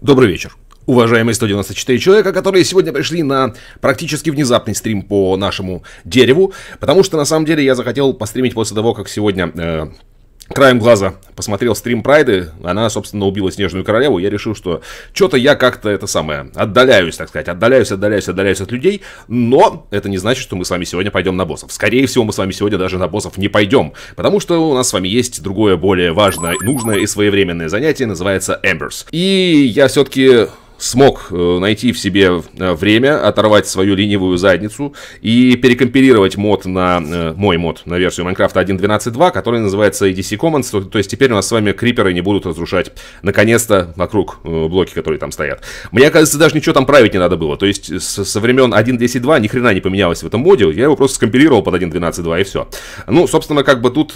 Добрый вечер. Уважаемые 194 человека, которые сегодня пришли на практически внезапный стрим по нашему дереву, потому что на самом деле я захотел постримить после того, как сегодня э, краем глаза посмотрел стрим Прайды, она, собственно, убила Снежную Королеву, я решил, что что-то я как-то это самое, отдаляюсь, так сказать, отдаляюсь, отдаляюсь, отдаляюсь от людей, но это не значит, что мы с вами сегодня пойдем на боссов. Скорее всего, мы с вами сегодня даже на боссов не пойдем, потому что у нас с вами есть другое более важное, нужное и своевременное занятие, называется Embers. И я все-таки смог э, найти в себе э, время, оторвать свою ленивую задницу и перекомпилировать мод на... Э, мой мод на версию Майнкрафта 1.12.2, который называется EDC Commons. То, то есть теперь у нас с вами криперы не будут разрушать, наконец-то, вокруг блоки, которые там стоят. Мне кажется, даже ничего там править не надо было. То есть со времен 1.10.2 ни хрена не поменялось в этом моде. Я его просто скомпилировал под 1.12.2 и все. Ну, собственно, как бы тут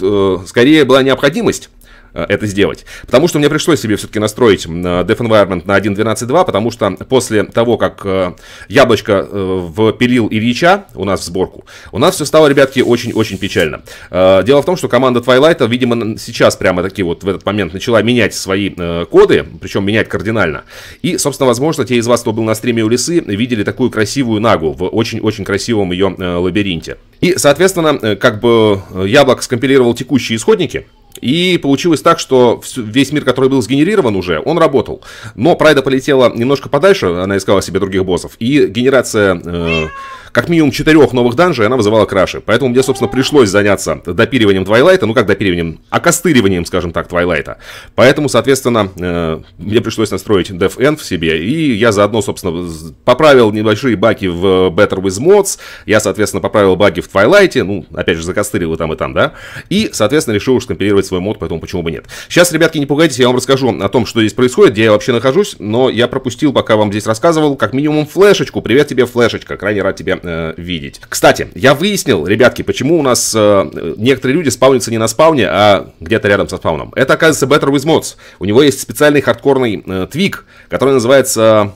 скорее была необходимость Э, это сделать. Потому что мне пришлось себе все-таки настроить Dev Environment на 1.12.2, потому что после того, как э, яблочко э, впилил Ильича у нас в сборку, у нас все стало, ребятки, очень-очень печально. Дело в том, что команда Twilight, видимо, сейчас прямо таки вот в этот момент начала менять свои коды, причем менять кардинально. И, собственно, возможно, те из вас, кто был на стриме у Лисы, видели такую красивую нагу в очень-очень красивом ее лабиринте. И, соответственно, как бы Яблок скомпилировал текущие исходники, и получилось так, что весь мир, который был сгенерирован уже, он работал. Но Прайда полетела немножко подальше, она искала себе других боссов. И генерация... Э, как минимум четырех новых данжей она вызывала краши. Поэтому мне, собственно, пришлось заняться допиливанием Твайлайта, ну как допиливанием, окостыриванием, скажем так, Твайлайта. Поэтому, соответственно, э, мне пришлось настроить DevEnv в себе, и я заодно, собственно, поправил небольшие баги в Better With Mods, я, соответственно, поправил баги в Твайлайте, ну, опять же, закостырил и там, и там, да, и, соответственно, решил скомпилировать свой мод, поэтому почему бы нет. Сейчас, ребятки, не пугайтесь, я вам расскажу о том, что здесь происходит, где я вообще нахожусь, но я пропустил, пока вам здесь рассказывал, как минимум флешечку. Привет тебе, флешечка, крайне рад тебе э, видеть. Кстати, я выяснил, ребятки, почему у нас э, некоторые люди спаунятся не на спауне, а где-то рядом со спауном. Это, оказывается, Better With Mods. У него есть специальный хардкорный э, твик, который называется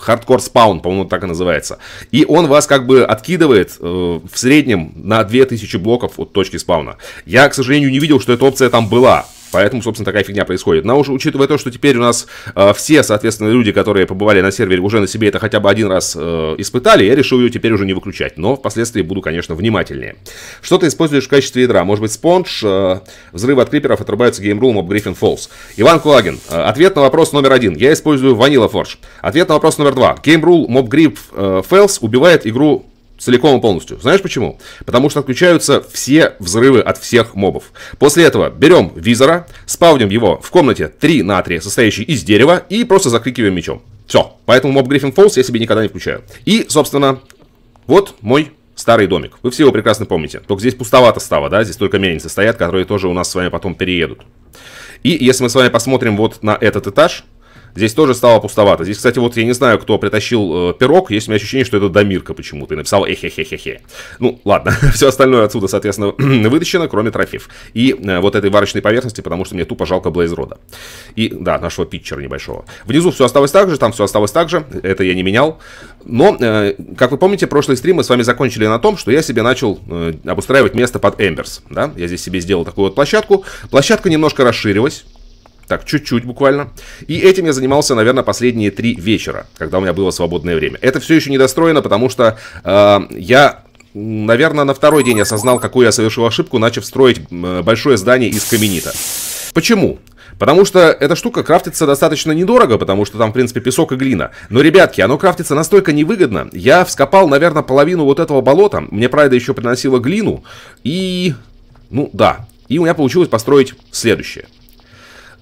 хардкор спаун, по-моему, так и называется. И он вас как бы откидывает э, в среднем на 2000 блоков от точки спауна. Я, к сожалению, не видел, что эта опция там была. Поэтому, собственно, такая фигня происходит. Но уже учитывая то, что теперь у нас э, все, соответственно, люди, которые побывали на сервере, уже на себе это хотя бы один раз э, испытали, я решил ее теперь уже не выключать. Но впоследствии буду, конечно, внимательнее. Что ты используешь в качестве ядра? Может быть, спонж? Э, взрывы от криперов отрубаются геймрулом об Гриффин Фоллс. Иван Кулагин. Э, ответ на вопрос номер один. Я использую Vanilla Forge. Ответ на вопрос номер два. Геймрул моб Гриф Фэлс убивает игру Целиком и полностью. Знаешь почему? Потому что отключаются все взрывы от всех мобов. После этого берем визора, спавним его в комнате 3 на 3, состоящей из дерева, и просто закрикиваем мечом. Все. Поэтому моб Гриффин Фолс я себе никогда не включаю. И, собственно, вот мой старый домик. Вы все его прекрасно помните. Только здесь пустовато стало, да? Здесь только мельницы стоят, которые тоже у нас с вами потом переедут. И если мы с вами посмотрим вот на этот этаж, Здесь тоже стало пустовато. Здесь, кстати, вот я не знаю, кто притащил э, пирог. Есть у меня ощущение, что это Дамирка почему-то. И написал эхе-хе-хе-хе. Ну, ладно. Все остальное отсюда, соответственно, вытащено, кроме трофеев. И э, вот этой варочной поверхности, потому что мне тупо жалко Блейзрода. И, да, нашего питчера небольшого. Внизу все осталось так же, там все осталось так же. Это я не менял. Но, э, как вы помните, прошлый стрим мы с вами закончили на том, что я себе начал э, обустраивать место под Эмберс. Да? Я здесь себе сделал такую вот площадку. Площадка немножко расширилась так, чуть-чуть буквально. И этим я занимался, наверное, последние три вечера, когда у меня было свободное время. Это все еще не достроено, потому что э, я наверное, на второй день осознал, какую я совершил ошибку, начав строить э, большое здание из каменита. Почему? Потому что эта штука крафтится достаточно недорого, потому что там, в принципе, песок и глина. Но, ребятки, оно крафтится настолько невыгодно. Я вскопал, наверное, половину вот этого болота. Мне правда еще приносила глину. И... Ну, да. И у меня получилось построить следующее.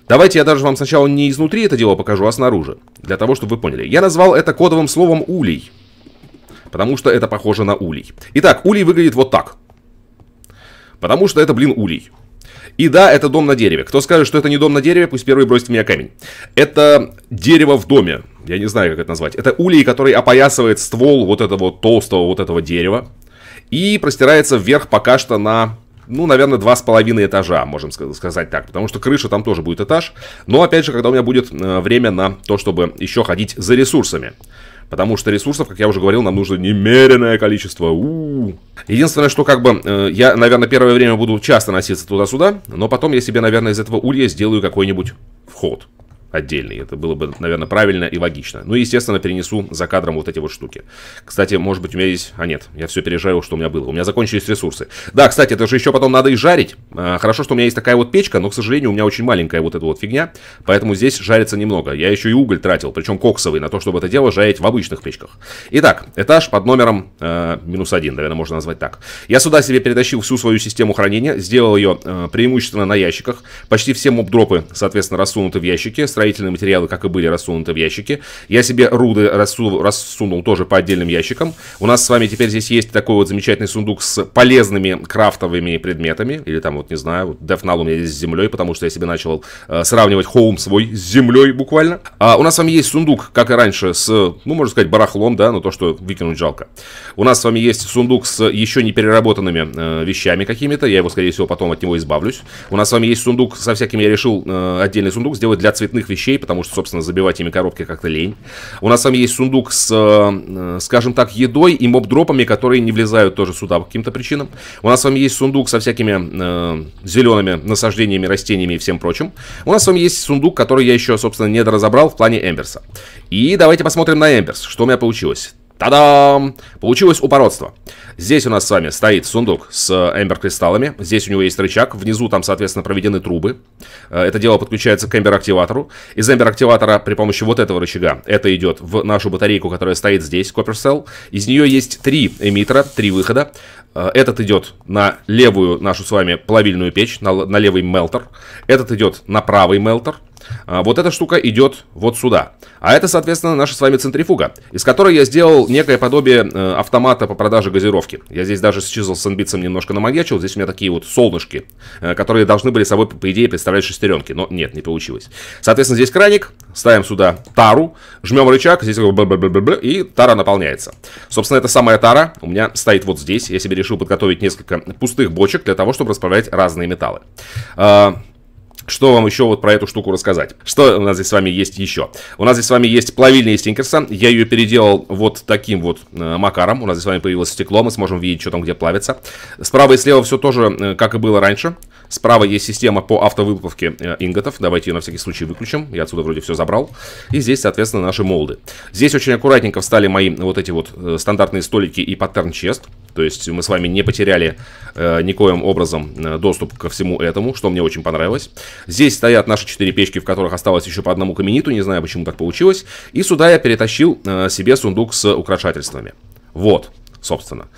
Давайте я даже вам сначала не изнутри это дело покажу, а снаружи. Для того, чтобы вы поняли. Я назвал это кодовым словом улей. Потому что это похоже на улей. Итак, улей выглядит вот так. Потому что это, блин, улей. И да, это дом на дереве. Кто скажет, что это не дом на дереве, пусть первый бросит в меня камень. Это дерево в доме. Я не знаю, как это назвать. Это улей, который опоясывает ствол вот этого толстого вот этого дерева. И простирается вверх пока что на ну, наверное, два с половиной этажа, можем сказать так. Потому что крыша там тоже будет этаж. Но, опять же, когда у меня будет э, время на то, чтобы еще ходить за ресурсами. Потому что ресурсов, как я уже говорил, нам нужно немереное количество. У-у-у. Единственное, что как бы э, я, наверное, первое время буду часто носиться туда-сюда, но потом я себе, наверное, из этого улья сделаю какой-нибудь вход отдельный. Это было бы, наверное, правильно и логично. Ну естественно, перенесу за кадром вот эти вот штуки. Кстати, может быть, у меня есть... А нет, я все пережарил, что у меня было. У меня закончились ресурсы. Да, кстати, это же еще потом надо и жарить. А, хорошо, что у меня есть такая вот печка, но, к сожалению, у меня очень маленькая вот эта вот фигня. Поэтому здесь жарится немного. Я еще и уголь тратил, причем коксовый, на то, чтобы это дело жарить в обычных печках. Итак, этаж под номером э, минус один, наверное, можно назвать так. Я сюда себе перетащил всю свою систему хранения, сделал ее э, преимущественно на ящиках. Почти все моб-дропы, соответственно, рассунуты в ящике строительные материалы, как и были, рассунуты в ящики. Я себе руды рассу, рассунул тоже по отдельным ящикам. У нас с вами теперь здесь есть такой вот замечательный сундук с полезными крафтовыми предметами. Или там вот, не знаю, вот Дефнал у меня здесь с землей, потому что я себе начал э, сравнивать хоум свой с землей буквально. А у нас с вами есть сундук, как и раньше, с, ну, можно сказать, барахлом, да, но то, что выкинуть жалко. У нас с вами есть сундук с еще не переработанными э, вещами какими-то. Я его, скорее всего, потом от него избавлюсь. У нас с вами есть сундук со всякими, я решил э, отдельный сундук сделать для цветных вещей вещей, потому что, собственно, забивать ими коробки как-то лень. У нас с вами есть сундук с, э, скажем так, едой и моб-дропами, которые не влезают тоже сюда по каким-то причинам. У нас с вами есть сундук со всякими э, зелеными насаждениями, растениями и всем прочим. У нас с вами есть сундук, который я еще, собственно, не доразобрал в плане Эмберса. И давайте посмотрим на Эмберс, что у меня получилось. Та-дам! Получилось упородство. Здесь у нас с вами стоит сундук с эмбер-кристаллами. Здесь у него есть рычаг. Внизу там, соответственно, проведены трубы. Э, это дело подключается к эмбер-активатору. Из эмбер-активатора при помощи вот этого рычага это идет в нашу батарейку, которая стоит здесь, Copper Из нее есть три эмиттера, три выхода. Э, этот идет на левую нашу с вами плавильную печь, на, на левый мелтер. Этот идет на правый мелтер. А вот эта штука идет вот сюда. А это, соответственно, наша с вами центрифуга, из которой я сделал некое подобие э, автомата по продаже газировки. Я здесь даже с чизл с инбитсом немножко намагячил. Здесь у меня такие вот солнышки, э, которые должны были собой, по идее, представлять шестеренки. Но нет, не получилось. Соответственно, здесь краник, ставим сюда тару, жмем рычаг, здесь и тара наполняется. Собственно, это самая тара у меня стоит вот здесь. Я себе решил подготовить несколько пустых бочек для того, чтобы расправлять разные металлы. А, что вам еще вот про эту штуку рассказать? Что у нас здесь с вами есть еще? У нас здесь с вами есть плавильная стинкерса. Я ее переделал вот таким вот э, макаром. У нас здесь с вами появилось стекло. Мы сможем видеть, что там где плавится. Справа и слева все тоже, э, как и было раньше. Справа есть система по автовыплавке э, инготов. Давайте ее на всякий случай выключим. Я отсюда вроде все забрал. И здесь, соответственно, наши молды. Здесь очень аккуратненько встали мои вот эти вот э, стандартные столики и паттерн-чест. То есть мы с вами не потеряли э, никоим образом э, доступ ко всему этому, что мне очень понравилось. Здесь стоят наши четыре печки, в которых осталось еще по одному камениту. Не знаю, почему так получилось. И сюда я перетащил э, себе сундук с украшательствами. Вот собственно.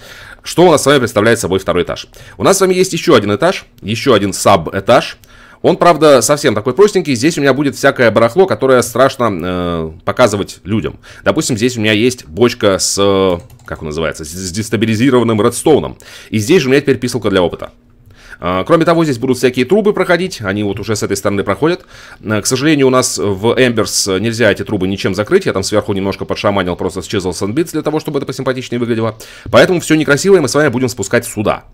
Что у нас с вами представляет собой второй этаж? У нас с вами есть еще один этаж, еще один саб-этаж. Он, правда, совсем такой простенький. Здесь у меня будет всякое барахло, которое страшно э, показывать людям. Допустим, здесь у меня есть бочка с... Э, как он называется? С дестабилизированным редстоуном. И здесь же у меня теперь писалка для опыта. А, кроме того, здесь будут всякие трубы проходить, они вот уже с этой стороны проходят. А, к сожалению, у нас в Эмберс э, нельзя эти трубы ничем закрыть, я там сверху немножко подшаманил, просто счезал сэндбитс для того, чтобы это посимпатичнее выглядело. Поэтому все некрасивое мы с вами будем спускать сюда.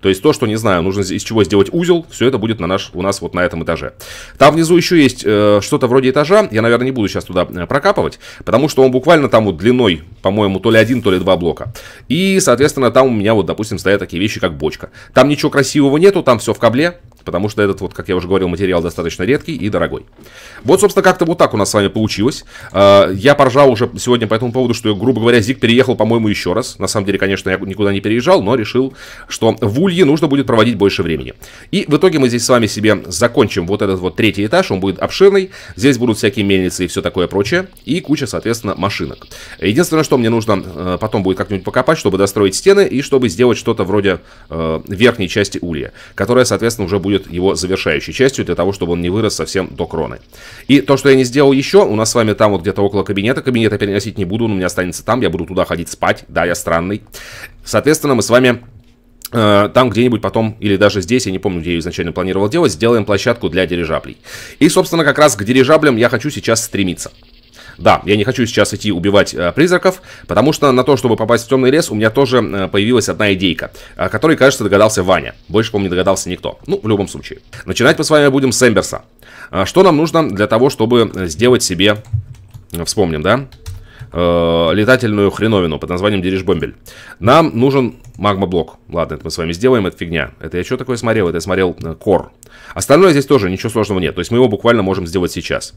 То есть то, что, не знаю, нужно из чего сделать узел, все это будет на наш, у нас вот на этом этаже. Там внизу еще есть э, что-то вроде этажа, я, наверное, не буду сейчас туда э, прокапывать, потому что он буквально там вот длиной, по-моему, то ли один, то ли два блока. И, соответственно, там у меня вот, допустим, стоят такие вещи, как бочка. Там ничего красивого нету, там все в кабле, Потому что этот, вот, как я уже говорил, материал достаточно редкий и дорогой. Вот, собственно, как-то вот так у нас с вами получилось. А, я поржал уже сегодня по этому поводу, что, грубо говоря, Зиг переехал, по-моему, еще раз. На самом деле, конечно, я никуда не переезжал, но решил, что в Улье нужно будет проводить больше времени. И в итоге мы здесь с вами себе закончим вот этот вот третий этаж. Он будет обширный. Здесь будут всякие мельницы и все такое прочее. И куча, соответственно, машинок. Единственное, что мне нужно э, потом будет как-нибудь покопать, чтобы достроить стены и чтобы сделать что-то вроде э, верхней части Улья, которая, соответственно, уже будет будет его завершающей частью, для того, чтобы он не вырос совсем до кроны. И то, что я не сделал еще, у нас с вами там вот где-то около кабинета, кабинета переносить не буду, он у меня останется там, я буду туда ходить спать, да, я странный. Соответственно, мы с вами э, там где-нибудь потом, или даже здесь, я не помню, где я изначально планировал делать, сделаем площадку для дирижаблей. И, собственно, как раз к дирижаблям я хочу сейчас стремиться. Да, я не хочу сейчас идти убивать э, призраков, потому что на то, чтобы попасть в темный лес, у меня тоже э, появилась одна идейка, о которой, кажется, догадался Ваня. Больше, по-моему, не догадался никто. Ну, в любом случае. Начинать мы с вами будем с Эмберса. А, что нам нужно для того, чтобы э, сделать себе... Э, вспомним, да? э, летательную хреновину под названием Дирижбомбель. Нам нужен магма-блок. Ладно, это мы с вами сделаем, это фигня. Это я что такое смотрел? Это я смотрел э, кор. Остальное здесь тоже ничего сложного нет. То есть мы его буквально можем сделать сейчас.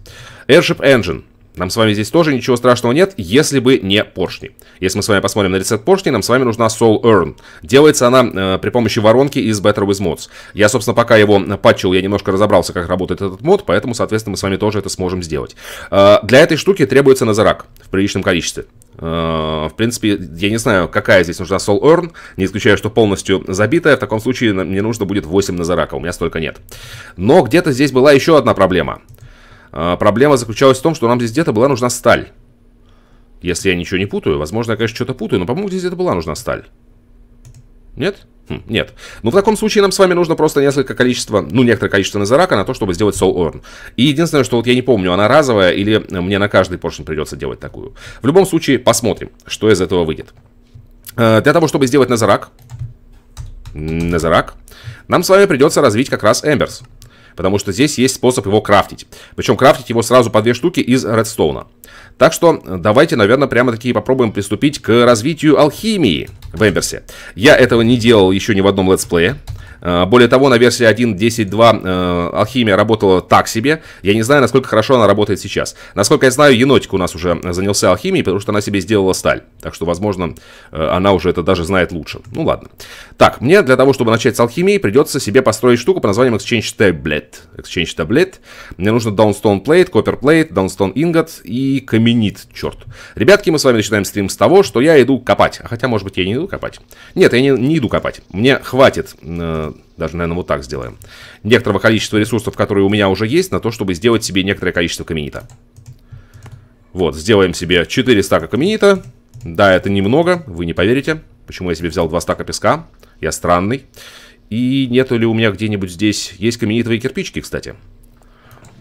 Airship Engine. Нам с вами здесь тоже ничего страшного нет, если бы не поршни. Если мы с вами посмотрим на рецепт поршни, нам с вами нужна Soul Earn. Делается она э, при помощи воронки из Better With Mods. Я, собственно, пока его патчил, я немножко разобрался, как работает этот мод, поэтому, соответственно, мы с вами тоже это сможем сделать. Э, для этой штуки требуется назарак в приличном количестве. Э, в принципе, я не знаю, какая здесь нужна Soul Earn, не исключаю, что полностью забитая. В таком случае мне нужно будет 8 назарака, у меня столько нет. Но где-то здесь была еще одна проблема. А, проблема заключалась в том, что нам здесь где-то была нужна сталь. Если я ничего не путаю, возможно, я, конечно, что-то путаю, но, по-моему, здесь где-то была нужна сталь. Нет? Хм, нет. Ну, в таком случае нам с вами нужно просто несколько количества, ну, некоторое количество Назарака на то, чтобы сделать Soul Orn. И единственное, что вот я не помню, она разовая или мне на каждый поршень придется делать такую. В любом случае, посмотрим, что из этого выйдет. А, для того, чтобы сделать Назарак, Назарак, нам с вами придется развить как раз Эмберс. Потому что здесь есть способ его крафтить. Причем крафтить его сразу по две штуки из редстоуна. Так что э, давайте, наверное, прямо-таки попробуем приступить к развитию алхимии в Эмберсе. Я этого не делал еще ни в одном летсплее. А, более того, на версии 1.10.2 э, алхимия работала так себе. Я не знаю, насколько хорошо она работает сейчас. Насколько я знаю, енотик у нас уже занялся алхимией, потому что она себе сделала сталь. Так что, возможно, э, она уже это даже знает лучше. Ну ладно. Так, мне для того, чтобы начать с алхимии, придется себе построить штуку под названием Exchange Tablet. Exchange Tablet. Мне нужно Downstone Plate, Copper Plate, Downstone Ingot и каменит, черт. Ребятки, мы с вами начинаем стрим с того, что я иду копать. А хотя, может быть, я не иду копать. Нет, я не, не иду копать. Мне хватит э, даже, наверное, вот так сделаем. Некоторого количества ресурсов, которые у меня уже есть, на то, чтобы сделать себе некоторое количество каменита. Вот, сделаем себе 4 стака каменита. Да, это немного, вы не поверите. Почему я себе взял 2 стака песка? Я странный. И нету ли у меня где-нибудь здесь... Есть каменитовые кирпичики, кстати.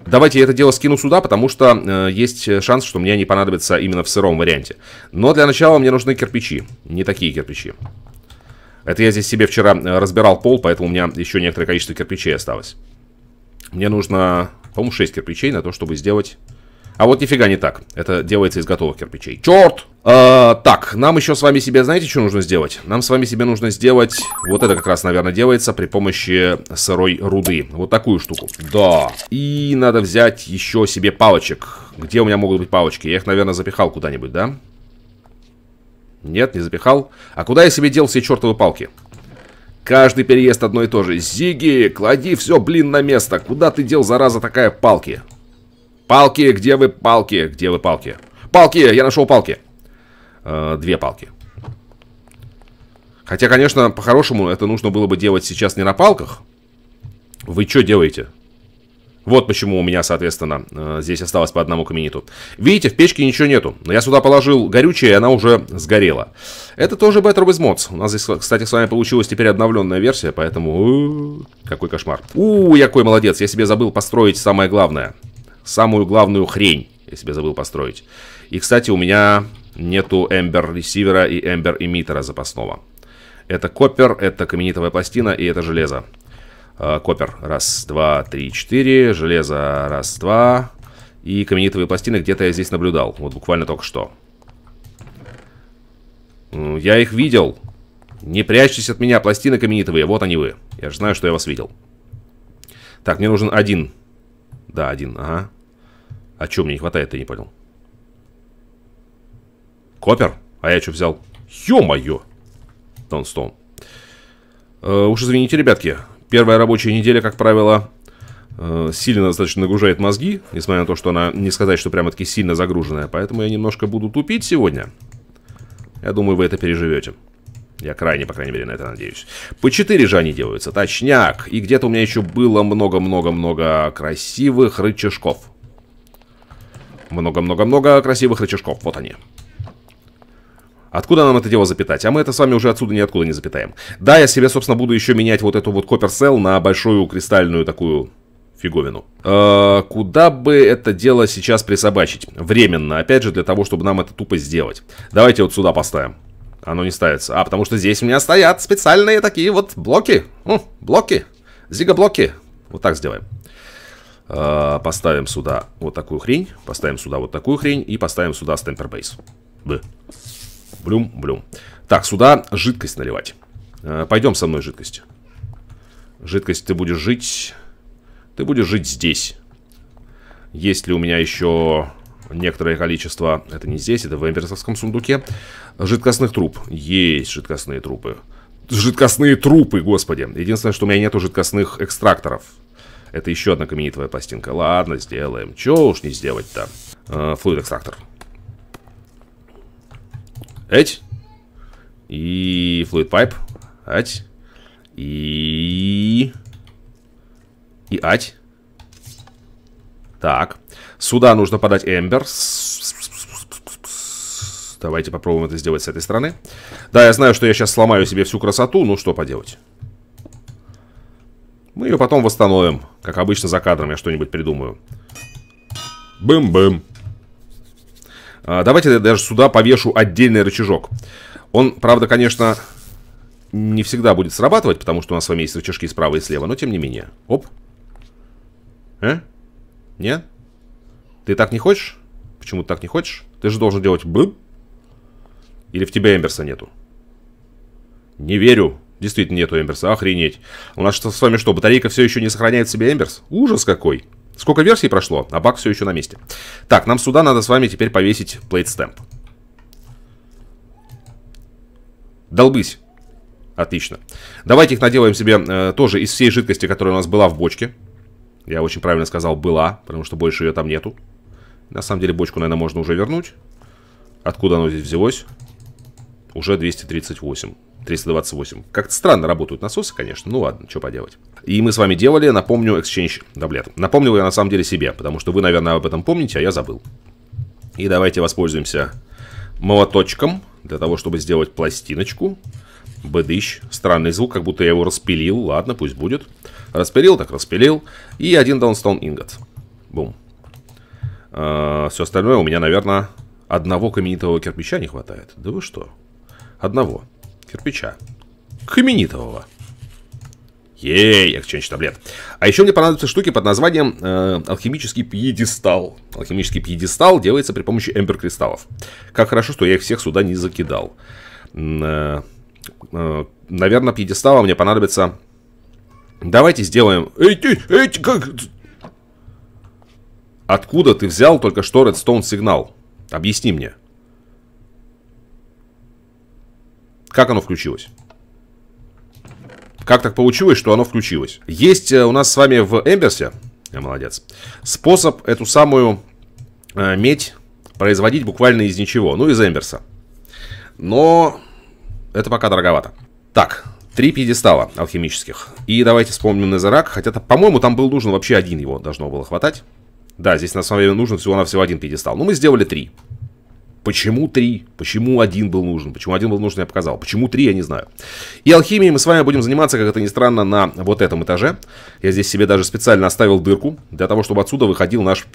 Давайте я это дело скину сюда, потому что э, есть шанс, что мне они понадобятся именно в сыром варианте. Но для начала мне нужны кирпичи. Не такие кирпичи. Это я здесь себе вчера э, разбирал пол, поэтому у меня еще некоторое количество кирпичей осталось. Мне нужно, по-моему, 6 кирпичей на то, чтобы сделать... А вот нифига не так. Это делается из готовых кирпичей. Черт! А, так, нам еще с вами себе, знаете, что нужно сделать? Нам с вами себе нужно сделать... Вот это как раз, наверное, делается при помощи сырой руды. Вот такую штуку. Да. И надо взять еще себе палочек. Где у меня могут быть палочки? Я их, наверное, запихал куда-нибудь, да? Да. Нет, не запихал. А куда я себе дел все чертовы палки? Каждый переезд одно и то же. Зиги, клади все, блин, на место. Куда ты дел, зараза, такая палки? Палки, где вы палки? Где вы палки? Палки, я нашел палки. Э, две палки. Хотя, конечно, по-хорошему это нужно было бы делать сейчас не на палках. Вы что делаете? Вот почему у меня, соответственно, э, здесь осталось по одному камениту. Видите, в печке ничего нету. Но я сюда положил горючее, и она уже сгорела. Это тоже Better with Mods. У нас здесь, кстати, с вами получилась теперь обновленная версия, поэтому... Какой кошмар. у я какой молодец. Я себе забыл построить самое главное. Самую главную хрень я себе забыл построить. И, кстати, у меня нету Эмбер ресивера и Эмбер эмиттера запасного. Это коппер, это каменитовая пластина и это железо. А, копер. Раз, два, три, четыре. Железо. Раз, два. И каменитовые пластины где-то я здесь наблюдал. Вот буквально только что. Я их видел. Не прячьтесь от меня, пластины каменитовые. Вот они вы. Я же знаю, что я вас видел. Так, мне нужен один. Да, один. Ага. А чего мне не хватает, ты не понял. Копер? А я что взял? Ё-моё! Донстоун. Э, уж извините, ребятки. Первая рабочая неделя, как правило, э, сильно достаточно нагружает мозги, несмотря на то, что она, не сказать, что прямо-таки сильно загруженная. Поэтому я немножко буду тупить сегодня. Я думаю, вы это переживете. Я крайне, по крайней мере, на это надеюсь. По 4 же они делаются, точняк. И где-то у меня еще было много-много-много красивых рычажков. Много-много-много красивых рычажков, вот они. Откуда нам это дело запитать? А мы это с вами уже отсюда ниоткуда не запитаем. Да, я себе, собственно, буду еще менять вот эту вот коперсел на большую кристальную такую фиговину. Э, куда бы это дело сейчас присобачить? Временно, опять же, для того, чтобы нам это тупо сделать. Давайте вот сюда поставим. Оно не ставится. А, потому что здесь у меня стоят специальные такие вот блоки. О, хм, блоки. Зига-блоки. Вот так сделаем. Э, поставим сюда вот такую хрень. Поставим сюда вот такую хрень. И поставим сюда стемпербейс. Б. Блюм-блюм. Так, сюда жидкость наливать. Э, пойдем со мной жидкость. Жидкость, ты будешь жить... Ты будешь жить здесь. Есть ли у меня еще некоторое количество... Это не здесь, это в эмберсовском сундуке. Жидкостных труб. Есть жидкостные трупы. Жидкостные трупы, господи. Единственное, что у меня нету жидкостных экстракторов. Это еще одна каменитовая пластинка. Ладно, сделаем. Чего уж не сделать-то. Э, флуид экстрактор. Эть. И Fluid Pipe. Ать. И... И ать. Так. Сюда нужно подать Эмбер. Давайте попробуем это сделать с этой стороны. Да, я знаю, что я сейчас сломаю себе всю красоту, но ну, что поделать. Мы ее потом восстановим. Как обычно, за кадром я что-нибудь придумаю. Бым-бым. А, давайте я даже сюда повешу отдельный рычажок. Он, правда, конечно, не всегда будет срабатывать, потому что у нас с вами есть рычажки справа и слева, но тем не менее. Оп. Э? Нет? Ты так не хочешь? Почему ты так не хочешь? Ты же должен делать б. Или в тебя Эмберса нету? Не верю. Действительно нету Эмберса. Охренеть. У нас что с вами что, батарейка все еще не сохраняет себе Эмберс? Ужас какой. Сколько версий прошло, а баг все еще на месте. Так, нам сюда надо с вами теперь повесить плейтстемп. Долбись. Отлично. Давайте их наделаем себе э, тоже из всей жидкости, которая у нас была в бочке. Я очень правильно сказал «была», потому что больше ее там нету. На самом деле бочку, наверное, можно уже вернуть. Откуда оно здесь взялось? Уже 238. 328. Как-то странно работают насосы, конечно. Ну ладно, что поделать. И мы с вами делали, напомню, Exchange Doublet. Напомнил я на самом деле себе, потому что вы, наверное, об этом помните, а я забыл. И давайте воспользуемся молоточком для того, чтобы сделать пластиночку. Бэдыщ. Странный звук, как будто я его распилил. Ладно, пусть будет. Распилил, так распилил. И один даунстоун ингот. Бум. А, все остальное у меня, наверное, одного каменитого кирпича не хватает. Да вы что? Одного. Кирпича. Каменитового. Ей, эксченч таблет. А еще мне понадобятся штуки под названием э, алхимический пьедестал. Алхимический пьедестал делается при помощи эмбер-кристаллов. Как хорошо, что я их всех сюда не закидал. Э, э, наверное, пьедестала мне понадобится... Давайте сделаем... Эй, ты, эй, как... Откуда ты взял только что Редстоун сигнал? Объясни мне. Как оно включилось? Как так получилось, что оно включилось? Есть э, у нас с вами в Эмберсе, я молодец, способ эту самую э, медь производить буквально из ничего. Ну, из Эмберса. Но это пока дороговато. Так, три пьедестала алхимических. И давайте вспомним Незерак. Хотя, по-моему, там был нужен вообще один его должно было хватать. Да, здесь на самом деле нужен всего-навсего один пьедестал. Но ну, мы сделали три. Почему три? Почему один был нужен? Почему один был нужен, я показал. Почему три, я не знаю. И алхимией мы с вами будем заниматься, как это ни странно, на вот этом этаже. Я здесь себе даже специально оставил дырку, для того, чтобы отсюда выходил наш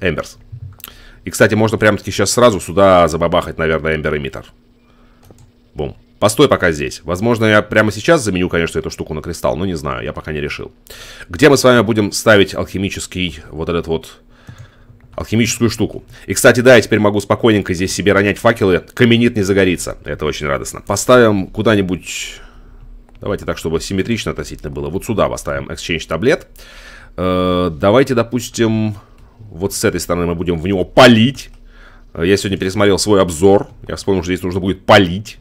Эмберс. И, кстати, можно прямо-таки сейчас сразу сюда забабахать, наверное, Эмбер Эмиттер. Бум. Постой пока здесь. Возможно, я прямо сейчас заменю, конечно, эту штуку на кристалл, но не знаю, я пока не решил. Где мы с вами будем ставить алхимический вот этот вот алхимическую штуку. И, кстати, да, я теперь могу спокойненько здесь себе ронять факелы. Каменит не загорится. Это очень радостно. Поставим куда-нибудь... Давайте так, чтобы симметрично относительно было. Вот сюда поставим exchange таблет. Э, давайте, допустим, вот с этой стороны мы будем в него палить. Э, я сегодня пересмотрел свой обзор. Я вспомнил, что здесь нужно будет палить.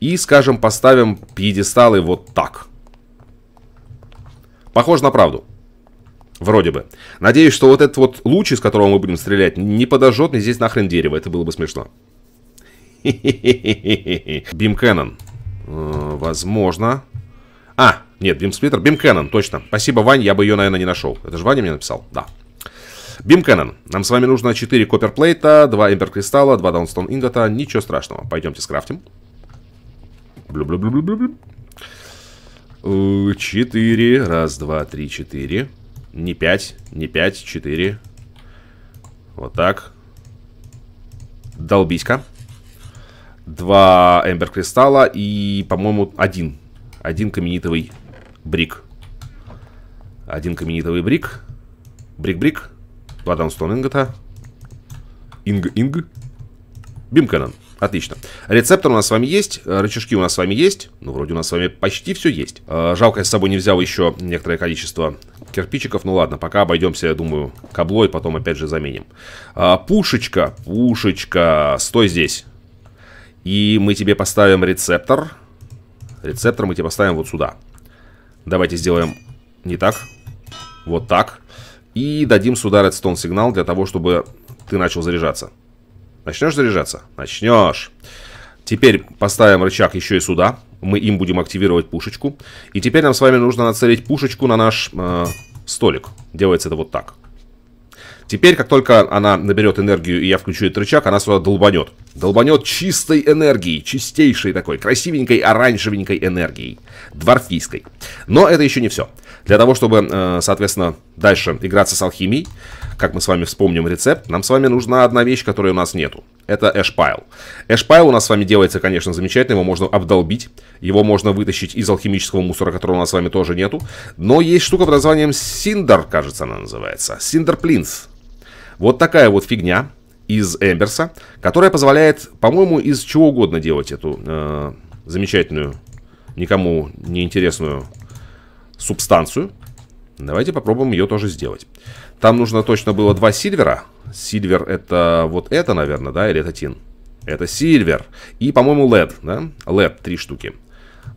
И, скажем, поставим пьедесталы вот так. Похоже на правду. Вроде бы. Надеюсь, что вот этот вот луч, из которого мы будем стрелять, не подожжет мне здесь нахрен дерево. Это было бы смешно. Бим Кэнон. Э, возможно. А, нет, Бим Сплиттер. Бим Кэнон, точно. Спасибо, Вань, я бы ее, наверное, не нашел. Это же Ваня мне написал. Да. Бим Кэнон. Нам с вами нужно 4 Копперплейта, 2 Эмпер Кристалла, 2 Даунстон Ингота. Ничего страшного. Пойдемте скрафтим. Блю -блю -блю -блю -блю. Четыре. Раз, два, три, четыре. Не 5, не 5, 4. Вот так. Долбиська. Два эмбер кристалла и, по-моему, один. Один каменитовый брик. Один каменитовый брик. Брик-брик. Два даунстон ингота. Инг-инг. Бимканон. Отлично. Рецептор у нас с вами есть, э, рычажки у нас с вами есть. Ну, вроде у нас с вами почти все есть. Э, жалко, я с собой не взял еще некоторое количество кирпичиков. Ну ладно, пока обойдемся, я думаю, каблой, потом опять же заменим. А, пушечка, пушечка, стой здесь. И мы тебе поставим рецептор. Рецептор мы тебе поставим вот сюда. Давайте сделаем не так, вот так. И дадим сюда редстон сигнал для того, чтобы ты начал заряжаться. Начнешь заряжаться? Начнешь. Теперь поставим рычаг еще и сюда мы им будем активировать пушечку. И теперь нам с вами нужно нацелить пушечку на наш э, столик. Делается это вот так. Теперь, как только она наберет энергию, и я включу этот рычаг, она сюда долбанет. Долбанет чистой энергией, чистейшей такой, красивенькой, оранжевенькой энергией. Дворфийской. Но это еще не все. Для того, чтобы, э, соответственно, дальше играться с алхимией, как мы с вами вспомним рецепт, нам с вами нужна одна вещь, которой у нас нету. Это эшпайл. Эшпайл у нас с вами делается, конечно, замечательно, его можно обдолбить, его можно вытащить из алхимического мусора, которого у нас с вами тоже нету. Но есть штука под названием синдер, кажется она называется, синдерплинс. Вот такая вот фигня из Эмберса, которая позволяет, по-моему, из чего угодно делать эту э, замечательную, никому неинтересную субстанцию. Давайте попробуем ее тоже сделать. Там нужно точно было два сильвера. Сильвер это вот это, наверное, да? Или это тин? Это сильвер. И, по-моему, лед, да? Лед, три штуки.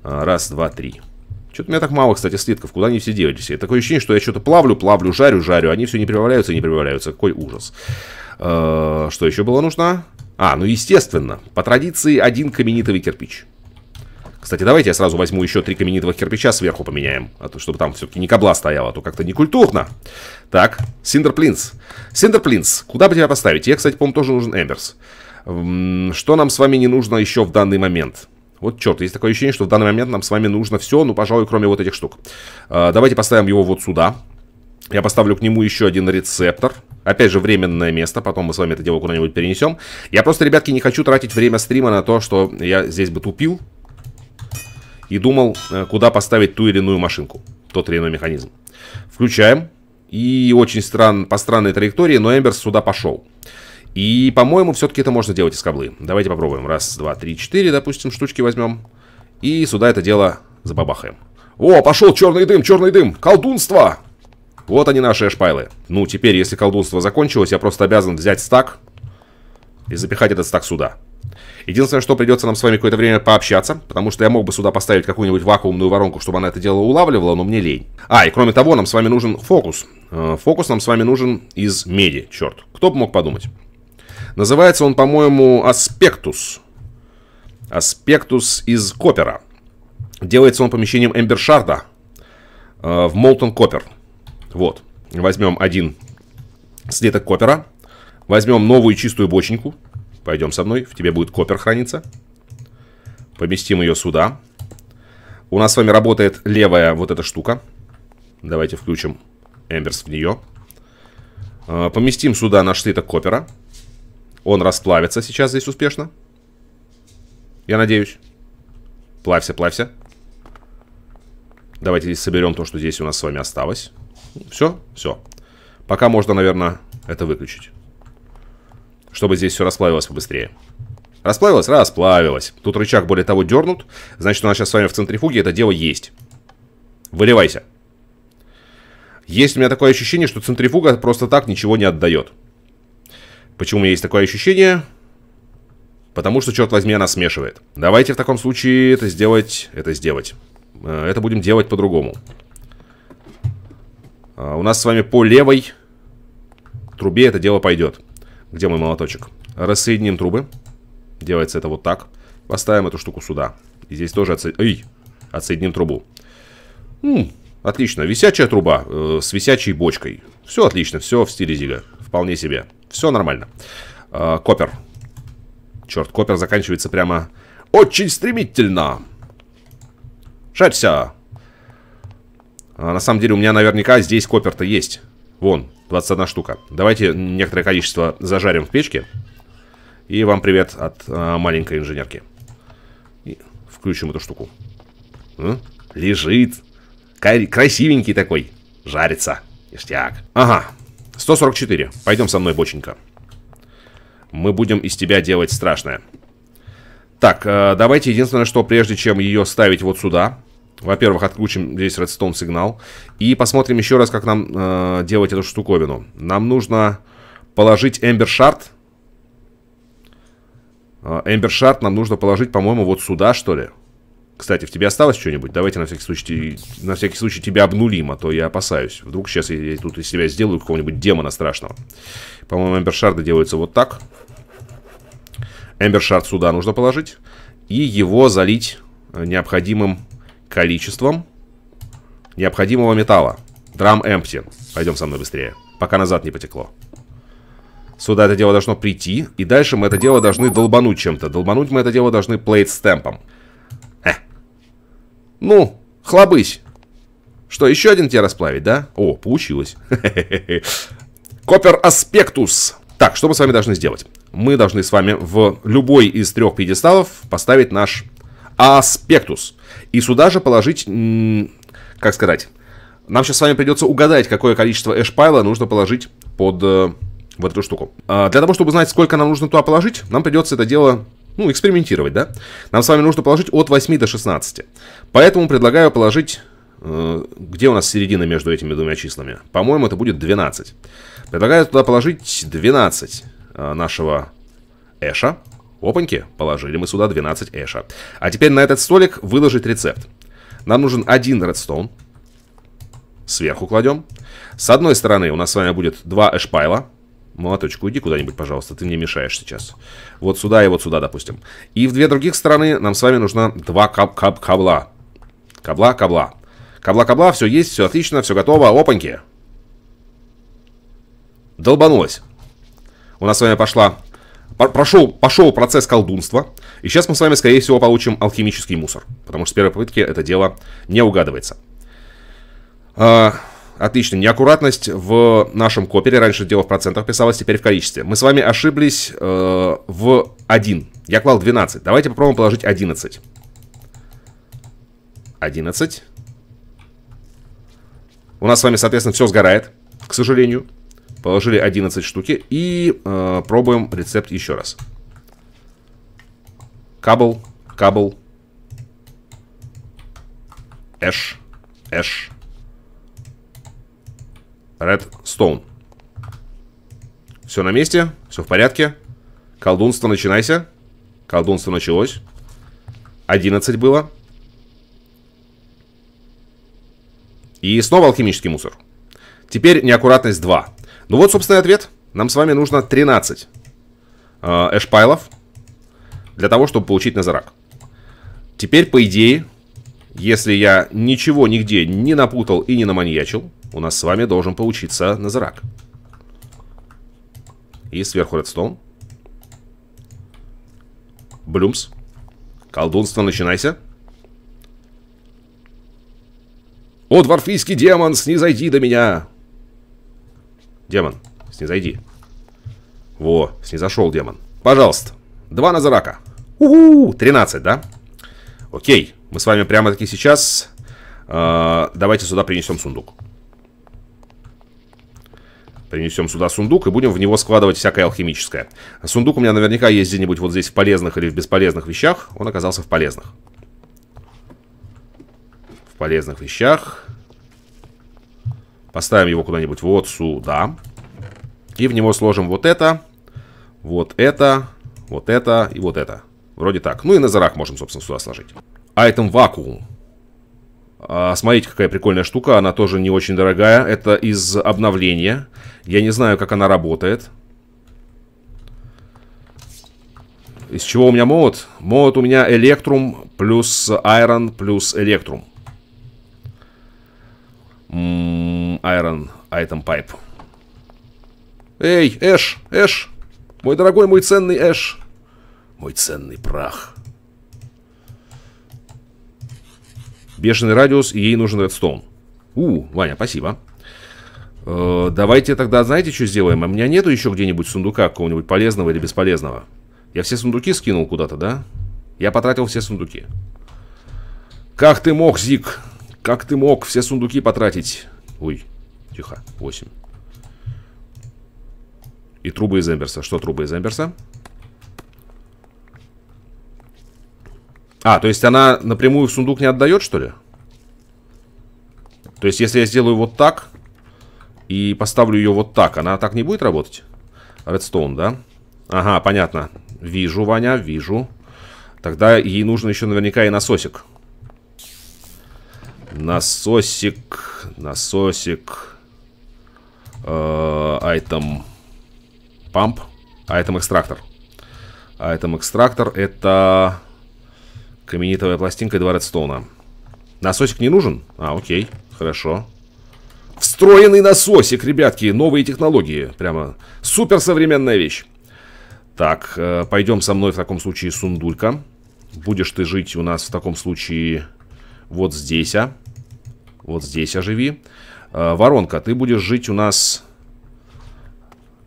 А, раз, два, три. Что-то у меня так мало, кстати, слитков. Куда они все делись? И такое ощущение, что я что-то плавлю, плавлю, жарю, жарю. Они все не прибавляются и не прибавляются. Какой ужас. А, что еще было нужно? А, ну естественно. По традиции один каменитовый кирпич. Кстати, давайте я сразу возьму еще три каменитовых кирпича сверху поменяем. А то, чтобы там все-таки не кабла стояла, а то как-то некультурно. Так, Синдерплинс. Синдерплинс, куда бы тебя поставить? Я, кстати, по-моему, тоже нужен Эмберс. Что нам с вами не нужно еще в данный момент? Вот черт, есть такое ощущение, что в данный момент нам с вами нужно все, ну, пожалуй, кроме вот этих штук. А, давайте поставим его вот сюда. Я поставлю к нему еще один рецептор. Опять же, временное место, потом мы с вами это дело куда-нибудь перенесем. Я просто, ребятки, не хочу тратить время стрима на то, что я здесь бы тупил, и думал, э, куда поставить ту или иную машинку, тот или иной механизм. Включаем. И очень стран, по странной траектории, но Эмберс сюда пошел. И, по-моему, все-таки это можно делать из каблы. Давайте попробуем. Раз, два, три, четыре, допустим, штучки возьмем. И сюда это дело забабахаем. О, пошел черный дым, черный дым! Колдунство! Вот они наши шпайлы. Ну, теперь, если колдунство закончилось, я просто обязан взять стак и запихать этот стак сюда. Единственное, что придется нам с вами какое-то время пообщаться, потому что я мог бы сюда поставить какую-нибудь вакуумную воронку, чтобы она это дело улавливала, но мне лень. А, и кроме того, нам с вами нужен фокус. Э, фокус нам с вами нужен из меди, черт. Кто бы мог подумать. Называется он, по-моему, Аспектус. Аспектус из Копера. Делается он помещением Эмбершарда э, в Молтон Копер. Вот. Возьмем один слиток Копера. Возьмем новую чистую боченьку. Пойдем со мной, в тебе будет копер храниться. Поместим ее сюда. У нас с вами работает левая вот эта штука. Давайте включим Эмберс в нее. А, поместим сюда наш слиток копера. Он расплавится сейчас здесь успешно. Я надеюсь. Плавься, плавься. Давайте здесь соберем то, что здесь у нас с вами осталось. Все, все. Пока можно, наверное, это выключить чтобы здесь все расплавилось побыстрее. Расплавилось? Расплавилось. Тут рычаг, более того, дернут. Значит, у нас сейчас с вами в центрифуге это дело есть. Выливайся. Есть у меня такое ощущение, что центрифуга просто так ничего не отдает. Почему у меня есть такое ощущение? Потому что, черт возьми, она смешивает. Давайте в таком случае это сделать... Это сделать. Э, это будем делать по-другому. А, у нас с вами по левой трубе это дело пойдет. Где мой молоточек? Рассоединим трубы. Делается это вот так. Поставим эту штуку сюда. И здесь тоже отсо... Ой, отсоединим трубу. М -м, отлично. Висячая труба э, с висячей бочкой. Все отлично, все в стиле Зига. Вполне себе. Все нормально. Э, копер. Черт, копер заканчивается прямо очень стремительно. Шарься. А, на самом деле у меня наверняка здесь копер-то есть. Вон, 21 штука. Давайте некоторое количество зажарим в печке. И вам привет от э, маленькой инженерки. И включим эту штуку. Э? Лежит. Красивенький такой. Жарится. Ништяк. Ага. 144. Пойдем со мной, боченька. Мы будем из тебя делать страшное. Так, э, давайте единственное, что прежде чем ее ставить вот сюда, во-первых, отключим здесь redstone сигнал. И посмотрим еще раз, как нам э, делать эту штуковину. Нам нужно положить Эмбер Шард. Эмбер Шард нам нужно положить, по-моему, вот сюда, что ли. Кстати, в тебе осталось что-нибудь? Давайте на всякий случай, на всякий случай тебя обнулим, а то я опасаюсь. Вдруг сейчас я, тут из себя сделаю какого-нибудь демона страшного. По-моему, Эмбер Шарды делаются вот так. Эмбер Шард сюда нужно положить. И его залить э, необходимым количеством необходимого металла. Драм empty. Пойдем со мной быстрее, пока назад не потекло. Сюда это дело должно прийти, и дальше мы это дело должны долбануть чем-то. Долбануть мы это дело должны плейт стемпом. Э. Ну, хлобысь. Что, еще один тебя расплавить, да? О, получилось. Копер Аспектус. Так, что мы с вами должны сделать? Мы должны с вами в любой из трех пьедесталов поставить наш Аспектус. И сюда же положить, как сказать, нам сейчас с вами придется угадать, какое количество эшпайла нужно положить под э, вот эту штуку. Э, для того, чтобы знать, сколько нам нужно туда положить, нам придется это дело, ну, экспериментировать, да? Нам с вами нужно положить от 8 до 16. Поэтому предлагаю положить... Э, где у нас середина между этими двумя числами? По-моему, это будет 12. Предлагаю туда положить 12 э, нашего эша. Опаньки, положили мы сюда 12 эша. А теперь на этот столик выложить рецепт. Нам нужен один редстоун. Сверху кладем. С одной стороны у нас с вами будет два эшпайла. Молоточку иди куда-нибудь, пожалуйста, ты мне мешаешь сейчас. Вот сюда и вот сюда, допустим. И в две других стороны нам с вами нужно два каб каб кабла. Кабла, кабла. Кабла, кабла, все есть, все отлично, все готово. Опаньки. Долбанулось. У нас с вами пошла прошел, пошел процесс колдунства, и сейчас мы с вами, скорее всего, получим алхимический мусор, потому что с первой попытки это дело не угадывается. А, отлично, неаккуратность в нашем копере, раньше дело в процентах писалось, теперь в количестве. Мы с вами ошиблись э, в 1, я клал 12, давайте попробуем положить 11. 11. У нас с вами, соответственно, все сгорает, к сожалению. Положили 11 штуки и э, пробуем рецепт еще раз. Кабл, кабл, эш, эш, redstone. Все на месте, все в порядке. Колдунство начинайся. Колдунство началось. 11 было. И снова алхимический мусор. Теперь неаккуратность 2. Ну вот, собственно, ответ. Нам с вами нужно 13 э, а, эшпайлов для того, чтобы получить Назарак. Теперь, по идее, если я ничего нигде не напутал и не наманьячил, у нас с вами должен получиться Назарак. И сверху Редстоун. Блюмс. Колдунство, начинайся. О, дворфийский демон, снизойди до меня! Демон, снизойди. Во, снизошел демон. Пожалуйста, два Назарака. Угу, 13, да? Окей, мы с вами прямо-таки сейчас... Э, давайте сюда принесем сундук. Принесем сюда сундук и будем в него складывать всякое алхимическое. Сундук у меня наверняка есть где-нибудь вот здесь в полезных или в бесполезных вещах. Он оказался в полезных. В полезных вещах. Поставим его куда-нибудь вот сюда. И в него сложим вот это, вот это, вот это и вот это. Вроде так. Ну и на зарах можем, собственно, сюда сложить. Айтем вакуум. А, смотрите, какая прикольная штука. Она тоже не очень дорогая. Это из обновления. Я не знаю, как она работает. Из чего у меня молот? Молот у меня электрум плюс айрон плюс электрум. Iron Item Pipe. Эй, Эш, Эш! Мой дорогой, мой ценный Эш! Мой ценный прах. Бешеный радиус, и ей нужен редстоун. У, Ваня, спасибо. Э, давайте тогда, знаете, что сделаем? А у меня нету еще где-нибудь сундука какого-нибудь полезного или бесполезного. Я все сундуки скинул куда-то, да? Я потратил все сундуки. Как ты мог, Зик? Как ты мог все сундуки потратить? Ой, тихо, 8. И трубы из Эмберса. Что трубы из Эмберса? А, то есть она напрямую в сундук не отдает, что ли? То есть если я сделаю вот так и поставлю ее вот так, она так не будет работать? Редстоун, да? Ага, понятно. Вижу, Ваня, вижу. Тогда ей нужно еще наверняка и насосик. Насосик. Насосик. Э, айтем. Памп. Айтем экстрактор. Айтем экстрактор это... Каменитовая пластинка и два редстоуна. Насосик не нужен? А, окей. Хорошо. Встроенный насосик, ребятки. Новые технологии. Прямо суперсовременная вещь. Так, э, пойдем со мной в таком случае, Сундулька. Будешь ты жить у нас в таком случае вот здесь, а? Вот здесь оживи. А, воронка, ты будешь жить у нас...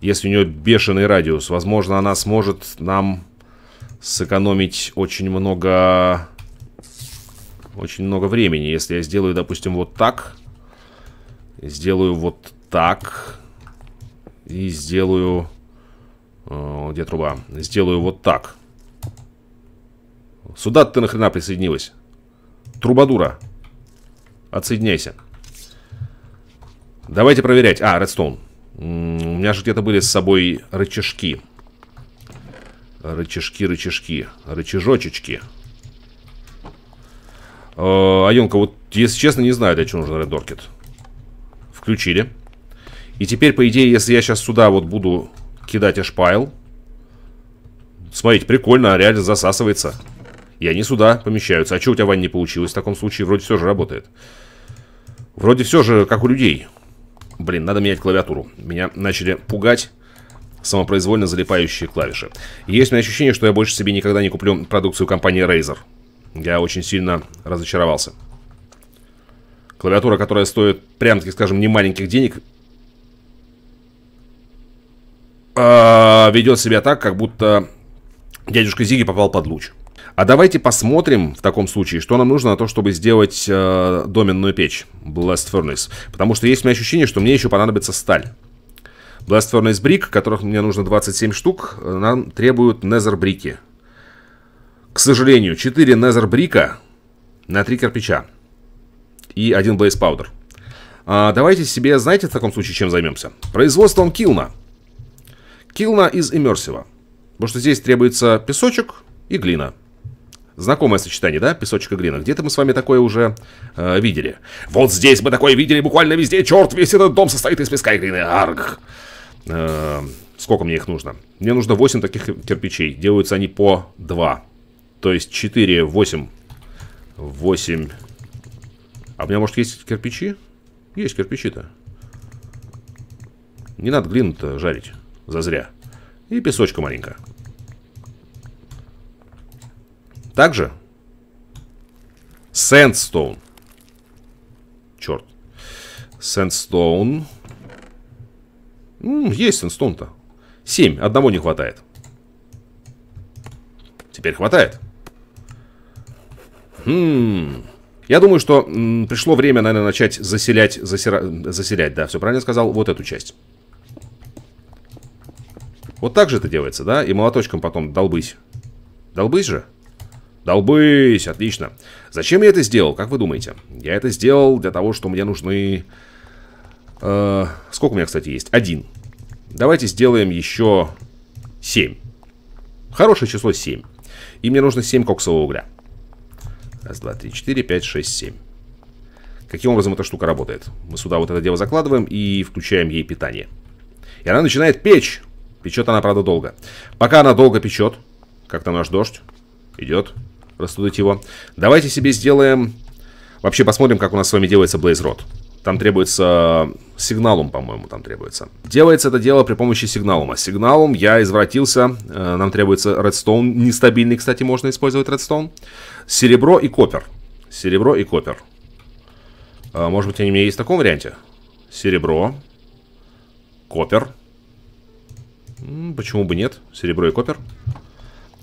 Если у нее бешеный радиус, возможно, она сможет нам сэкономить очень много... Очень много времени. Если я сделаю, допустим, вот так. Сделаю вот так. И сделаю... А, где труба? Сделаю вот так. Сюда ты нахрена присоединилась? Трубадура. Отсоединяйся. Давайте проверять. А, редстоун. У меня же где-то были с собой рычажки. Рычажки, рычажки. Рычажочечки. Э, Айонка, вот, если честно, не знаю, для чего нужен реддоркет. Включили. И теперь, по идее, если я сейчас сюда вот буду кидать эшпайл... Смотрите, прикольно, а реально засасывается. И они сюда помещаются. А что у тебя, Вань, не получилось в таком случае? Вроде все же работает. Вроде все же, как у людей. Блин, надо менять клавиатуру. Меня начали пугать самопроизвольно залипающие клавиши. Есть у меня ощущение, что я больше себе никогда не куплю продукцию компании Razer. Я очень сильно разочаровался. Клавиатура, которая стоит, прям-таки скажем, не маленьких денег, а, ведет себя так, как будто дядюшка Зиги попал под луч. А давайте посмотрим в таком случае, что нам нужно на то, чтобы сделать э, доменную печь Blast Furnace. Потому что есть у меня ощущение, что мне еще понадобится сталь. Blast Furnace Brick, которых мне нужно 27 штук, э, нам требуют Nether брики. К сожалению, 4 Nether брика на 3 кирпича и один Blaze Powder. А давайте себе, знаете, в таком случае чем займемся? Производством килна. Килна из иммерсива. Потому что здесь требуется песочек и глина. Знакомое сочетание, да? Песочек и глина. Где-то мы с вами такое уже э, видели. Вот здесь мы такое видели буквально везде. Черт, весь этот дом состоит из песка и глины. Арг. Э, сколько мне их нужно? Мне нужно 8 таких кирпичей. Делаются они по 2. То есть 4, 8. 8. А у меня, может, есть кирпичи? Есть кирпичи-то. Не надо глину-то жарить. Зазря. И песочка маленькая. Также Сэндстоун. Черт. Сэндстоун. Есть сэндстоун-то. Семь. Одного не хватает. Теперь хватает. Хм. Я думаю, что м, пришло время, наверное, начать заселять, засира... заселять, да, все правильно сказал, вот эту часть. Вот так же это делается, да? И молоточком потом долбысь. Долбысь же? Долбысь, отлично. Зачем я это сделал, как вы думаете? Я это сделал для того, что мне нужны... Э, сколько у меня, кстати, есть? Один. Давайте сделаем еще семь. Хорошее число семь. И мне нужно семь коксового угля. Раз, два, три, четыре, пять, шесть, семь. Каким образом эта штука работает? Мы сюда вот это дело закладываем и включаем ей питание. И она начинает печь. Печет она, правда, долго. Пока она долго печет, как там наш дождь идет, рассудить его. Давайте себе сделаем... Вообще посмотрим, как у нас с вами делается Blaze Rod. Там требуется э, сигналум, по-моему, там требуется. Делается это дело при помощи сигналума. Сигналум, я извратился. Э, нам требуется редстоун. Нестабильный, кстати, можно использовать редстоун. Серебро и копер. Серебро и копер. Э, может быть, они у меня есть в таком варианте? Серебро. Копер. Почему бы нет? Серебро и копер. Копер.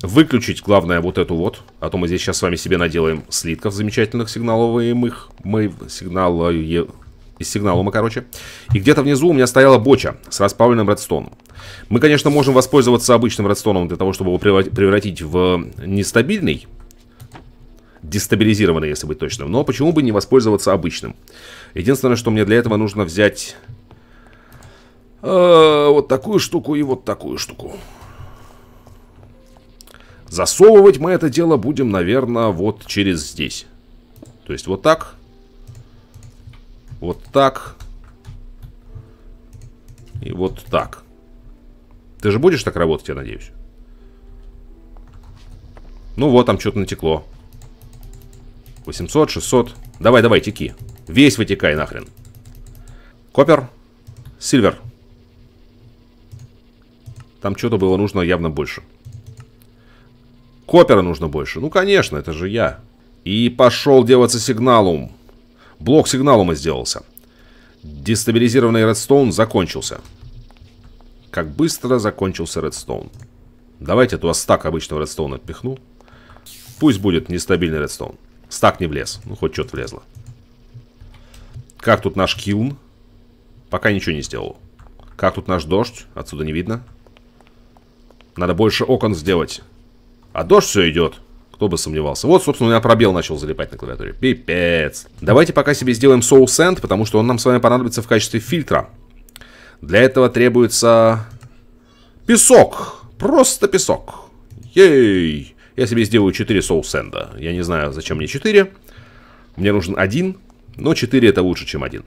Выключить, главное, вот эту вот. А то мы здесь сейчас с вами себе наделаем слитков замечательных сигналовых. Мы сигнала... Из сигналума, короче. И где-то внизу у меня стояла боча с расплавленным редстоном. Мы, конечно, можем воспользоваться обычным редстоном для того, чтобы его превратить в нестабильный. Дестабилизированный, если быть точным. Но почему бы не воспользоваться обычным? Единственное, что мне для этого нужно взять... Э, вот такую штуку и вот такую штуку. Засовывать мы это дело будем, наверное, вот через здесь. То есть вот так. Вот так. И вот так. Ты же будешь так работать, я надеюсь? Ну вот, там что-то натекло. 800, 600. Давай, давай, теки. Весь вытекай нахрен. Копер. Сильвер. Там что-то было нужно явно больше. Копера нужно больше. Ну, конечно, это же я. И пошел деваться сигналум. Блок сигналума сделался. Дестабилизированный редстоун закончился. Как быстро закончился редстоун. Давайте эту стак обычного редстоуна отпихну. Пусть будет нестабильный редстоун. Стак не влез. Ну, хоть что-то влезло. Как тут наш килн? Пока ничего не сделал. Как тут наш дождь? Отсюда не видно. Надо больше окон сделать. А дождь все идет. Кто бы сомневался. Вот, собственно, у меня пробел начал залипать на клавиатуре. Пипец. Давайте пока себе сделаем Soul Sand, потому что он нам с вами понадобится в качестве фильтра. Для этого требуется песок. Просто песок. Ей. Я себе сделаю 4 Soul Сэнда. Я не знаю, зачем мне 4. Мне нужен один, но 4 это лучше, чем один.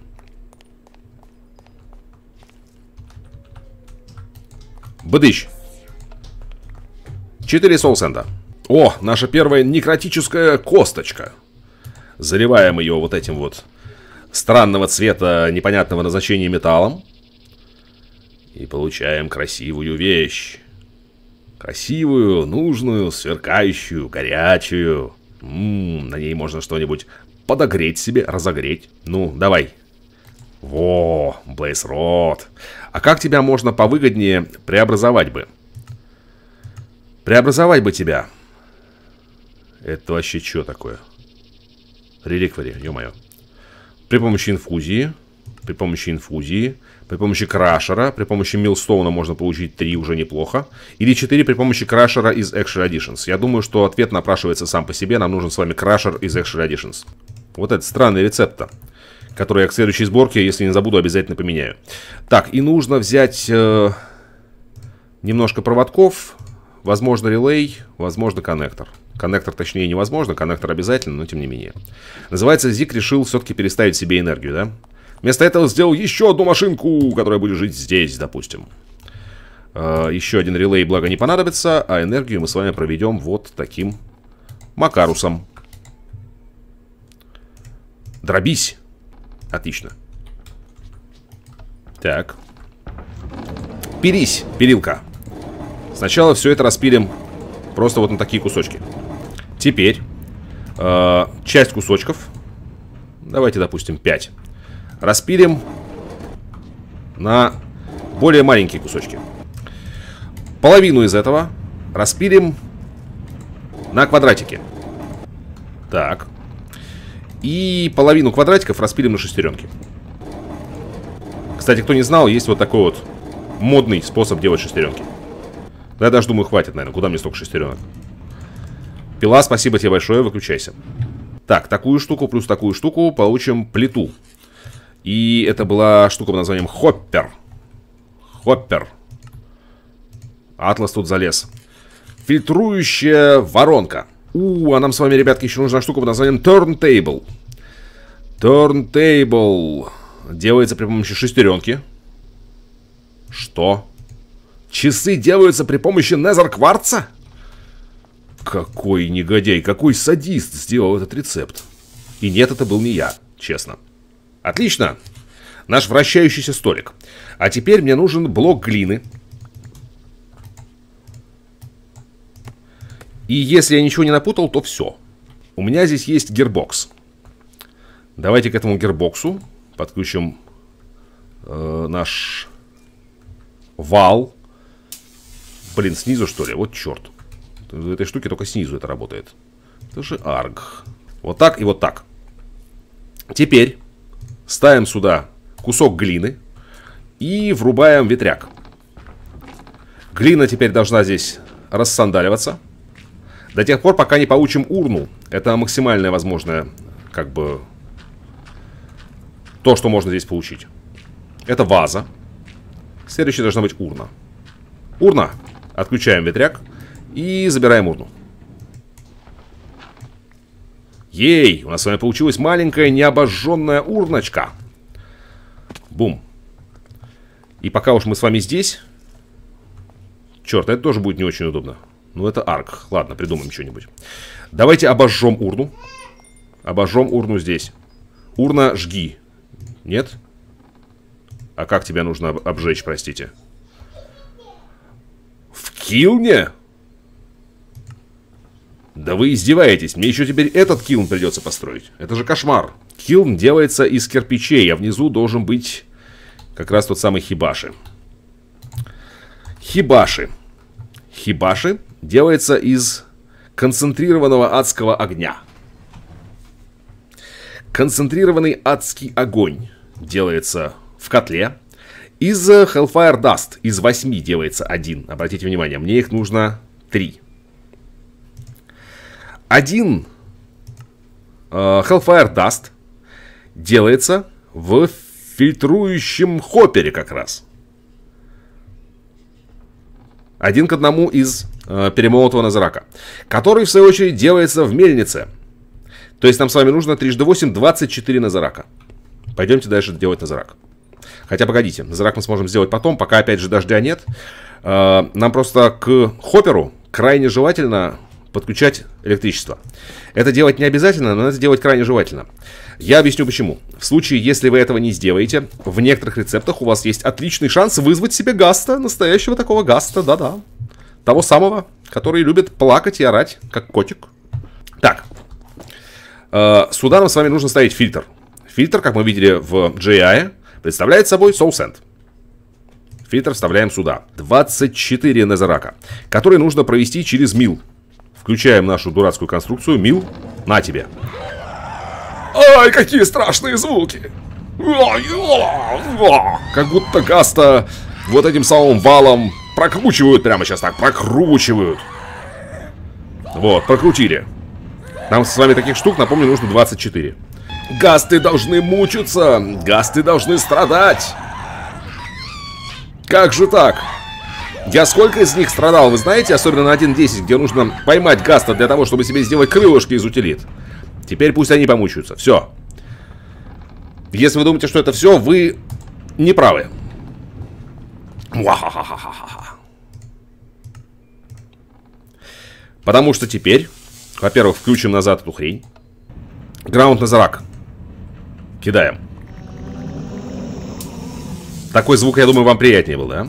Быдыщ. 4 соусенда. О, наша первая некротическая косточка. Заливаем ее вот этим вот странного цвета, непонятного назначения металлом. И получаем красивую вещь. Красивую, нужную, сверкающую, горячую. Ммм, на ней можно что-нибудь подогреть себе, разогреть. Ну, давай. Во, Блейз Рот. А как тебя можно повыгоднее преобразовать бы? Преобразовать бы тебя. Это вообще что такое? Реликвари, ё-моё. При помощи инфузии. При помощи инфузии. При помощи крашера. При помощи милстоуна можно получить 3, уже неплохо. Или 4 при помощи крашера из Action Additions. Я думаю, что ответ напрашивается сам по себе. Нам нужен с вами крашер из Action Additions. Вот это странный рецепт-то которые я к следующей сборке, если не забуду, обязательно поменяю. Так, и нужно взять э, немножко проводков. Возможно релей, возможно коннектор. Коннектор, точнее, невозможно, коннектор обязательно, но тем не менее. Называется, Зик решил все-таки переставить себе энергию, да? Вместо этого сделал еще одну машинку, которая будет жить здесь, допустим. А, еще один релей, благо, не понадобится, а энергию мы с вами проведем вот таким макарусом. Дробись. Отлично. Так. Перись, перилка. Сначала все это распилим просто вот на такие кусочки. Теперь э, часть кусочков, давайте допустим 5, распилим на более маленькие кусочки. Половину из этого распилим на квадратики. Так. И половину квадратиков распилим на шестеренки. Кстати, кто не знал, есть вот такой вот модный способ делать шестеренки. Я даже думаю, хватит, наверное. Куда мне столько шестеренок? Пила, спасибо тебе большое, выключайся. Так, такую штуку плюс такую штуку получим плиту. И это была штука под названием Хоппер. Хоппер. Атлас тут залез. Фильтрующая воронка. У, а нам с вами, ребятки, еще нужна штука под названием Turntable. Turntable. Делается при помощи шестеренки. Что? Часы делаются при помощи незер-кварца? Какой негодяй, какой садист сделал этот рецепт. И нет, это был не я, честно. Отлично. Наш вращающийся столик. А теперь мне нужен блок глины. И если я ничего не напутал, то все. У меня здесь есть гербокс. Давайте к этому гербоксу подключим э, наш вал. Блин, снизу что ли? Вот черт. В этой штуке только снизу это работает. Это же арг. Вот так и вот так. Теперь ставим сюда кусок глины и врубаем ветряк. Глина теперь должна здесь рассандаливаться. До тех пор, пока не получим урну. Это максимальное возможное, как бы, то, что можно здесь получить. Это ваза. Следующая должна быть урна. Урна! Отключаем ветряк и забираем урну. Ей! У нас с вами получилась маленькая необожженная урночка. Бум. И пока уж мы с вами здесь... Черт, это тоже будет не очень удобно. Ну, это арк. Ладно, придумаем что-нибудь. Давайте обожжем урну. Обожжем урну здесь. Урна жги. Нет? А как тебя нужно обжечь, простите? Килня? Да вы издеваетесь, мне еще теперь этот килн придется построить. Это же кошмар. Килн делается из кирпичей, а внизу должен быть как раз тот самый хибаши. Хибаши. Хибаши делается из концентрированного адского огня. Концентрированный адский огонь делается в котле, из Hellfire Dust, из восьми делается один. Обратите внимание, мне их нужно три. Один э, Hellfire Dust делается в фильтрующем хоппере как раз. Один к одному из э, перемолотого Назарака. Который, в свою очередь, делается в мельнице. То есть нам с вами нужно 3 8, 24 Назарака. Пойдемте дальше делать Назарак. Хотя, погодите, Зарак мы сможем сделать потом, пока, опять же, дождя нет. А, нам просто к хопперу крайне желательно подключать электричество. Это делать не обязательно, но это делать крайне желательно. Я объясню почему. В случае, если вы этого не сделаете, в некоторых рецептах у вас есть отличный шанс вызвать себе гаста, настоящего такого гаста, да-да. Того самого, который любит плакать и орать, как котик. Так. А, сюда нам с вами нужно ставить фильтр. Фильтр, как мы видели в GI, представляет собой Soul соусенд. Фильтр вставляем сюда. 24 незарака, которые нужно провести через мил. Включаем нашу дурацкую конструкцию. Мил, на тебе. Ай, какие страшные звуки! А, а. Как будто Гаста вот этим самым валом прокручивают прямо сейчас так, прокручивают. Вот, прокрутили. Нам с вами таких штук, напомню, нужно 24. Гасты должны мучиться, гасты должны страдать. Как же так? Я сколько из них страдал, вы знаете, особенно на 1.10, где нужно поймать гаста для того, чтобы себе сделать крылышки из утилит. Теперь пусть они помучаются. Все. Если вы думаете, что это все, вы не правы. Потому что теперь, во-первых, включим назад эту хрень. Граунд Назарак. Кидаем. Такой звук, я думаю, вам приятнее был, да?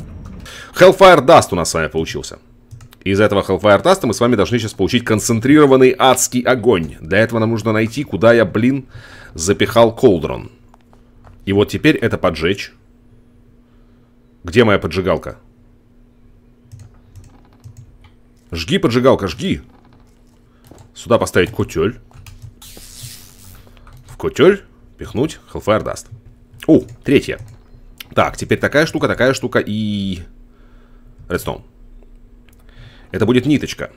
Hellfire Dust у нас с вами получился. Из этого Hellfire Dust мы с вами должны сейчас получить концентрированный адский огонь. Для этого нам нужно найти, куда я, блин, запихал колдрон. И вот теперь это поджечь. Где моя поджигалка? Жги, поджигалка, жги. Сюда поставить котель. В котель пихнуть. Hellfire даст. О, третья. Так, теперь такая штука, такая штука и... Редстоун. Это будет ниточка.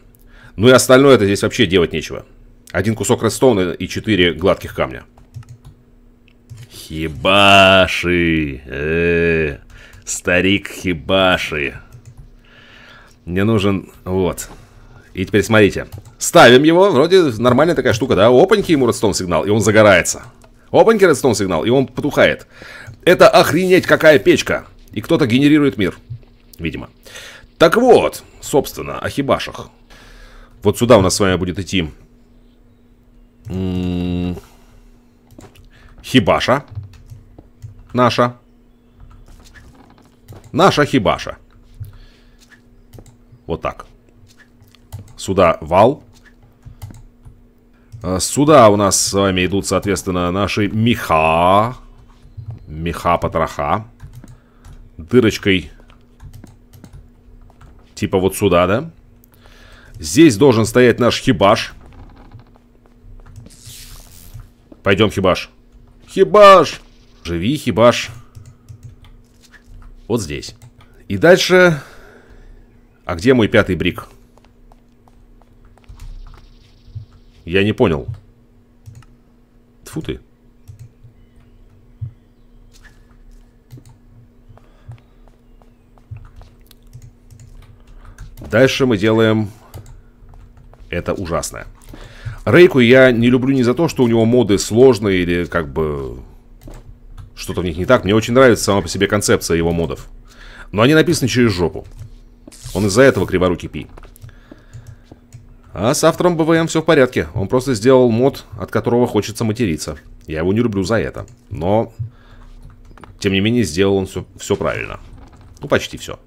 Ну и остальное это здесь вообще делать нечего. Один кусок редстоуна и четыре гладких камня. Хибаши. Э -э -э. Старик Хибаши. Мне нужен... Вот. И теперь смотрите. Ставим его. Вроде нормальная такая штука, да? Опаньки ему редстоун сигнал. И он загорается. Опаньки, редстоун сигнал, и он потухает. Это охренеть какая печка. И кто-то генерирует мир. Видимо. Так вот, собственно, о хибашах. Вот сюда у нас с вами будет идти... Хибаша. Наша. Наша хибаша. Вот так. Сюда вал. А, сюда у нас с вами идут, соответственно, наши меха. Меха-потроха. Дырочкой. Типа вот сюда, да? Здесь должен стоять наш хибаш. Пойдем, хибаш. Хибаш! Живи, хибаш. Вот здесь. И дальше... А где мой пятый брик? Я не понял. Тфу ты. Дальше мы делаем... Это ужасное. Рейку я не люблю не за то, что у него моды сложные или как бы... Что-то в них не так. Мне очень нравится сама по себе концепция его модов. Но они написаны через жопу. Он из-за этого криворукий пи. А с автором БВМ все в порядке. Он просто сделал мод, от которого хочется материться. Я его не люблю за это. Но, тем не менее, сделал он все, все правильно. Ну, почти все.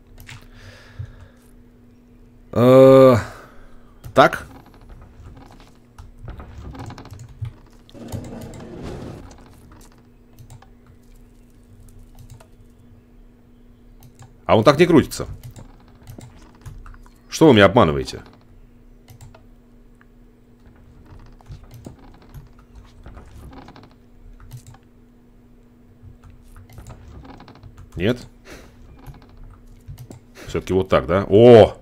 Э -э так. А он так не крутится. Что вы меня обманываете? Нет? Все-таки вот так, да? О!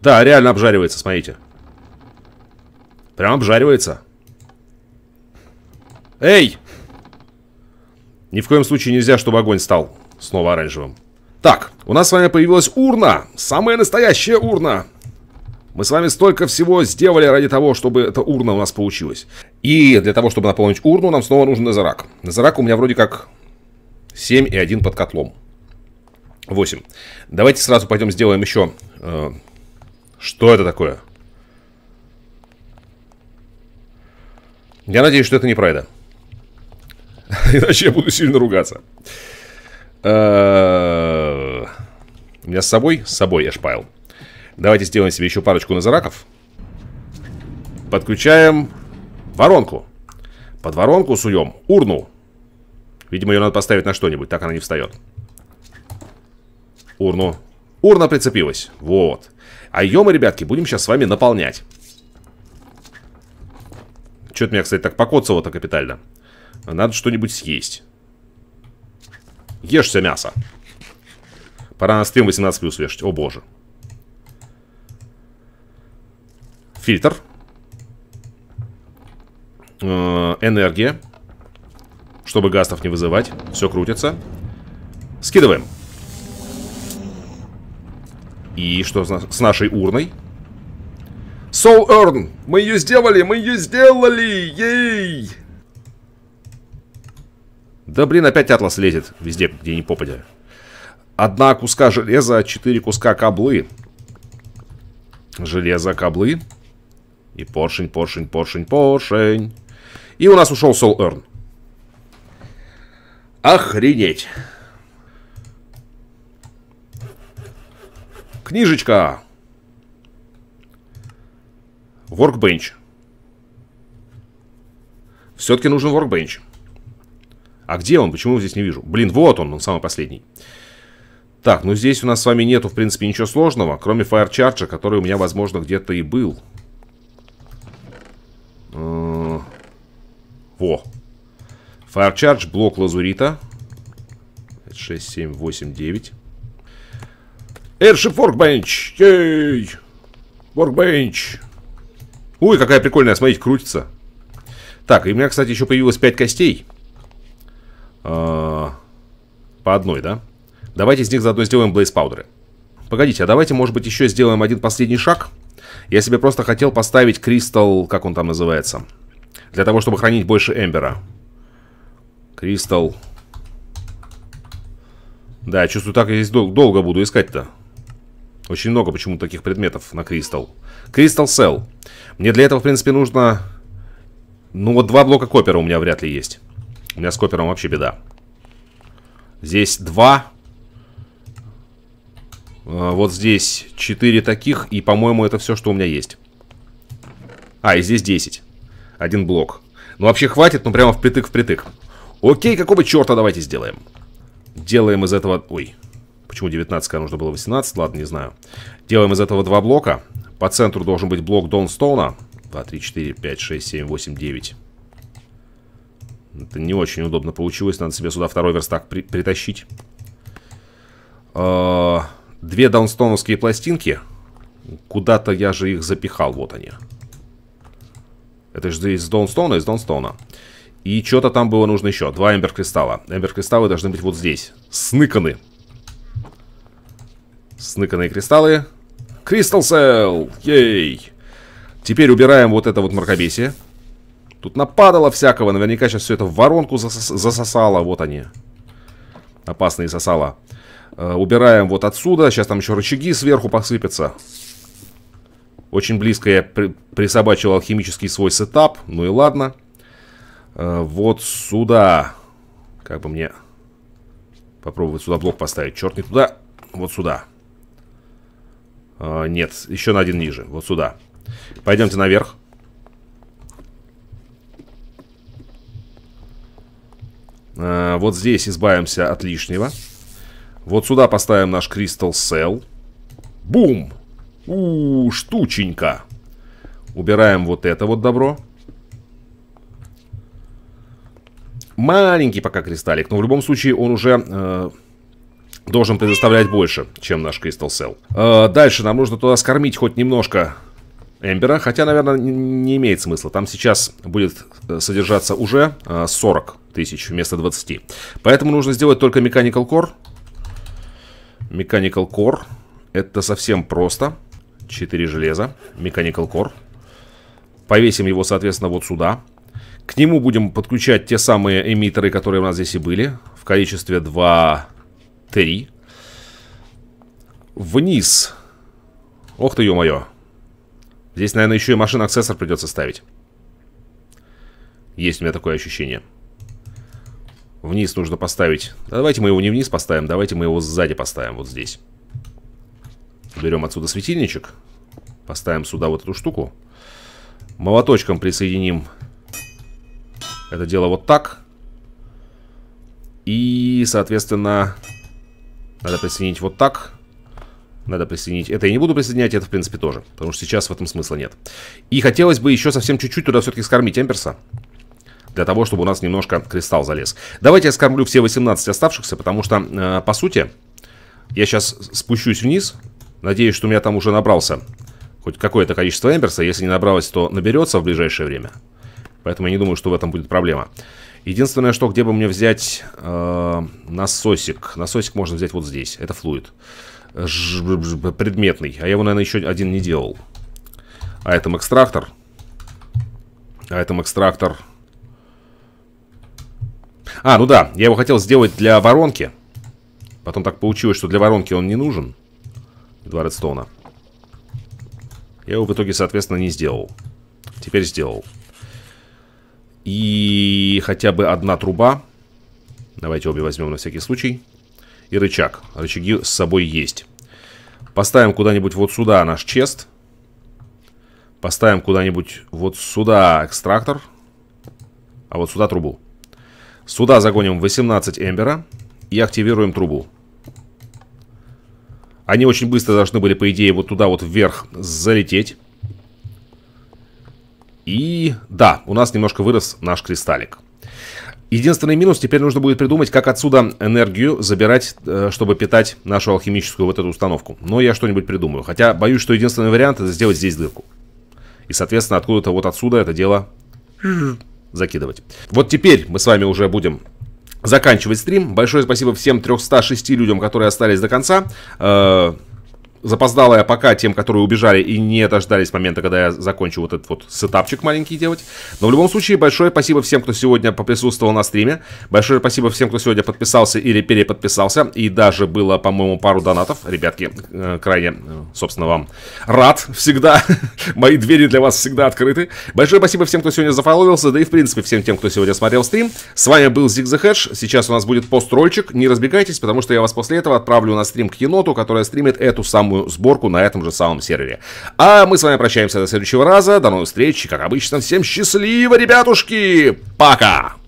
Да, реально обжаривается, смотрите. Прям обжаривается. Эй! Ни в коем случае нельзя, чтобы огонь стал снова оранжевым. Так, у нас с вами появилась урна. Самая настоящая урна. Мы с вами столько всего сделали ради того, чтобы эта урна у нас получилась. И для того, чтобы наполнить урну, нам снова нужен Назарак. Назарак у меня вроде как 7 и 1 под котлом. 8. Давайте сразу пойдем сделаем еще... Э, что это такое? Я надеюсь, что это не прайда. Иначе я буду сильно ругаться. Э, у меня с собой? С собой эшпайл. Давайте сделаем себе еще парочку назараков. Подключаем воронку. Под воронку суем урну. Видимо, ее надо поставить на что-нибудь, так она не встает. Урну. Урна прицепилась. Вот. А ее мы, ребятки, будем сейчас с вами наполнять. Что-то меня, кстати, так покоцало-то капитально. Надо что-нибудь съесть. Ешь все мясо. Пора на стрим 18+, вешать. О боже. Фильтр. Э, энергия. Чтобы гастов не вызывать. Все крутится. Скидываем. И что с нашей урной? Soul Earn! Мы ее сделали! Мы ее сделали! Ей! Да блин, опять атлас лезет. Везде, где не попадя. Одна куска железа, четыре куска каблы. Железо, каблы. И поршень, поршень, поршень, поршень. И у нас ушел Сол Эрн. Охренеть. Книжечка. Workbench. Все-таки нужен Workbench. А где он? Почему его здесь не вижу? Блин, вот он, он самый последний. Так, ну здесь у нас с вами нету, в принципе, ничего сложного, кроме Fire Charge, который у меня, возможно, где-то и был. Э, во. Fire Charge, блок лазурита. 6, 7, 8, 9. Airship Workbench. Ей! Workbench. Ой, какая прикольная, смотрите, крутится. Так, и у меня, кстати, еще появилось 5 костей. Э, по одной, да? Давайте из них заодно сделаем блейспаудеры. Погодите, а давайте, может быть, еще сделаем один последний шаг. Я себе просто хотел поставить кристалл, как он там называется. Для того, чтобы хранить больше эмбера. Кристалл. Да, чувствую, так я здесь дол долго буду искать-то. Очень много почему то таких предметов на кристалл. Кристалл сел. Мне для этого, в принципе, нужно... Ну, вот два блока копера у меня вряд ли есть. У меня с копером вообще беда. Здесь два а, вот здесь 4 таких, и, по-моему, это все, что у меня есть. А, и здесь 10. Один блок. Ну, вообще хватит, ну, прямо впритык-впритык. Окей, какого черта давайте сделаем. Делаем из этого... Ой, почему 19, когда нужно было 18? Ладно, не знаю. Делаем из этого два блока. По центру должен быть блок Донстоуна. 2, 3, 4, 5, 6, 7, 8, 9. Это не очень удобно получилось. Надо себе сюда второй верстак при притащить. Э Две даунстоновские пластинки. Куда-то я же их запихал, вот они. Это же из даунстона, из даунстона. И что-то там было нужно еще. Два эмбер кристалла. Эмбер кристаллы должны быть вот здесь. Сныканы. Сныканные кристаллы. Кристалл сел! Ей! Теперь убираем вот это вот мракобесие. Тут нападало всякого. Наверняка сейчас все это в воронку засос засосало. Вот они. Опасные сосала. Сосало. Э, убираем вот отсюда. Сейчас там еще рычаги сверху посыпятся. Очень близко я при присобачил алхимический свой сетап. Ну и ладно. Э, вот сюда. Как бы мне попробовать сюда блок поставить. Черт, не туда. Вот сюда. Э, нет, еще на один ниже. Вот сюда. Пойдемте наверх. Вот здесь избавимся от лишнего. Вот сюда поставим наш Crystal Cell. Бум! У, -у штученька. Убираем вот это вот добро. Маленький пока кристаллик, но в любом случае он уже э, должен предоставлять больше, чем наш Crystal Cell. Э, дальше нам нужно туда скормить хоть немножко Эмбера, хотя, наверное, не имеет смысла. Там сейчас будет э, содержаться уже 40 э, тысяч вместо 20. Поэтому нужно сделать только Mechanical Core Mechanical Core. Это совсем просто. четыре железа. Mechanical Core. Повесим его, соответственно, вот сюда. К нему будем подключать те самые эмиттеры, которые у нас здесь и были. В количестве 2, 3. Вниз. Ох ты, ё-моё. Здесь, наверное, еще и машин-аксессор придется ставить. Есть у меня такое ощущение. Вниз нужно поставить. Давайте мы его не вниз поставим, давайте мы его сзади поставим, вот здесь. Берем отсюда светильничек. Поставим сюда вот эту штуку. Молоточком присоединим это дело вот так. И, соответственно, надо присоединить вот так. Надо присоединить. Это я не буду присоединять, это, в принципе, тоже. Потому что сейчас в этом смысла нет. И хотелось бы еще совсем чуть-чуть туда все-таки скормить Эмперса для того, чтобы у нас немножко кристалл залез. Давайте я скормлю все 18 оставшихся, потому что, э, по сути, я сейчас спущусь вниз. Надеюсь, что у меня там уже набрался хоть какое-то количество эмберса. Если не набралось, то наберется в ближайшее время. Поэтому я не думаю, что в этом будет проблема. Единственное, что где бы мне взять э, насосик. Насосик можно взять вот здесь. Это флуид. предметный. А я его, наверное, еще один не делал. А этом экстрактор. А этом экстрактор а, ну да, я его хотел сделать для воронки. Потом так получилось, что для воронки он не нужен. Два редстоуна. Я его в итоге, соответственно, не сделал. Теперь сделал. И хотя бы одна труба. Давайте обе возьмем на всякий случай. И рычаг. Рычаги с собой есть. Поставим куда-нибудь вот сюда наш чест. Поставим куда-нибудь вот сюда экстрактор. А вот сюда трубу. Сюда загоним 18 эмбера и активируем трубу. Они очень быстро должны были, по идее, вот туда вот вверх залететь. И да, у нас немножко вырос наш кристаллик. Единственный минус, теперь нужно будет придумать, как отсюда энергию забирать, э, чтобы питать нашу алхимическую вот эту установку. Но я что-нибудь придумаю. Хотя боюсь, что единственный вариант это сделать здесь дырку. И, соответственно, откуда-то вот отсюда это дело закидывать. Вот теперь мы с вами уже будем заканчивать стрим. Большое спасибо всем 306 людям, которые остались до конца. Э, запоздалая пока тем, которые убежали и не дождались момента, когда я закончу вот этот вот сетапчик маленький делать. Но в любом случае, большое спасибо всем, кто сегодня поприсутствовал на стриме. Большое спасибо всем, кто сегодня подписался или переподписался. И даже было, по-моему, пару донатов. Ребятки, э, крайне, э, собственно, вам рад всегда. Мои двери для вас всегда открыты. Большое спасибо всем, кто сегодня зафоловился, да и, в принципе, всем тем, кто сегодня смотрел стрим. С вами был Зиг The Hedge. Сейчас у нас будет пост-рольчик. Не разбегайтесь, потому что я вас после этого отправлю на стрим к еноту, которая стримит эту самую полную сборку на этом же самом сервере. А мы с вами прощаемся до следующего раза. До новых встреч. И, как обычно, всем счастливо, ребятушки. Пока!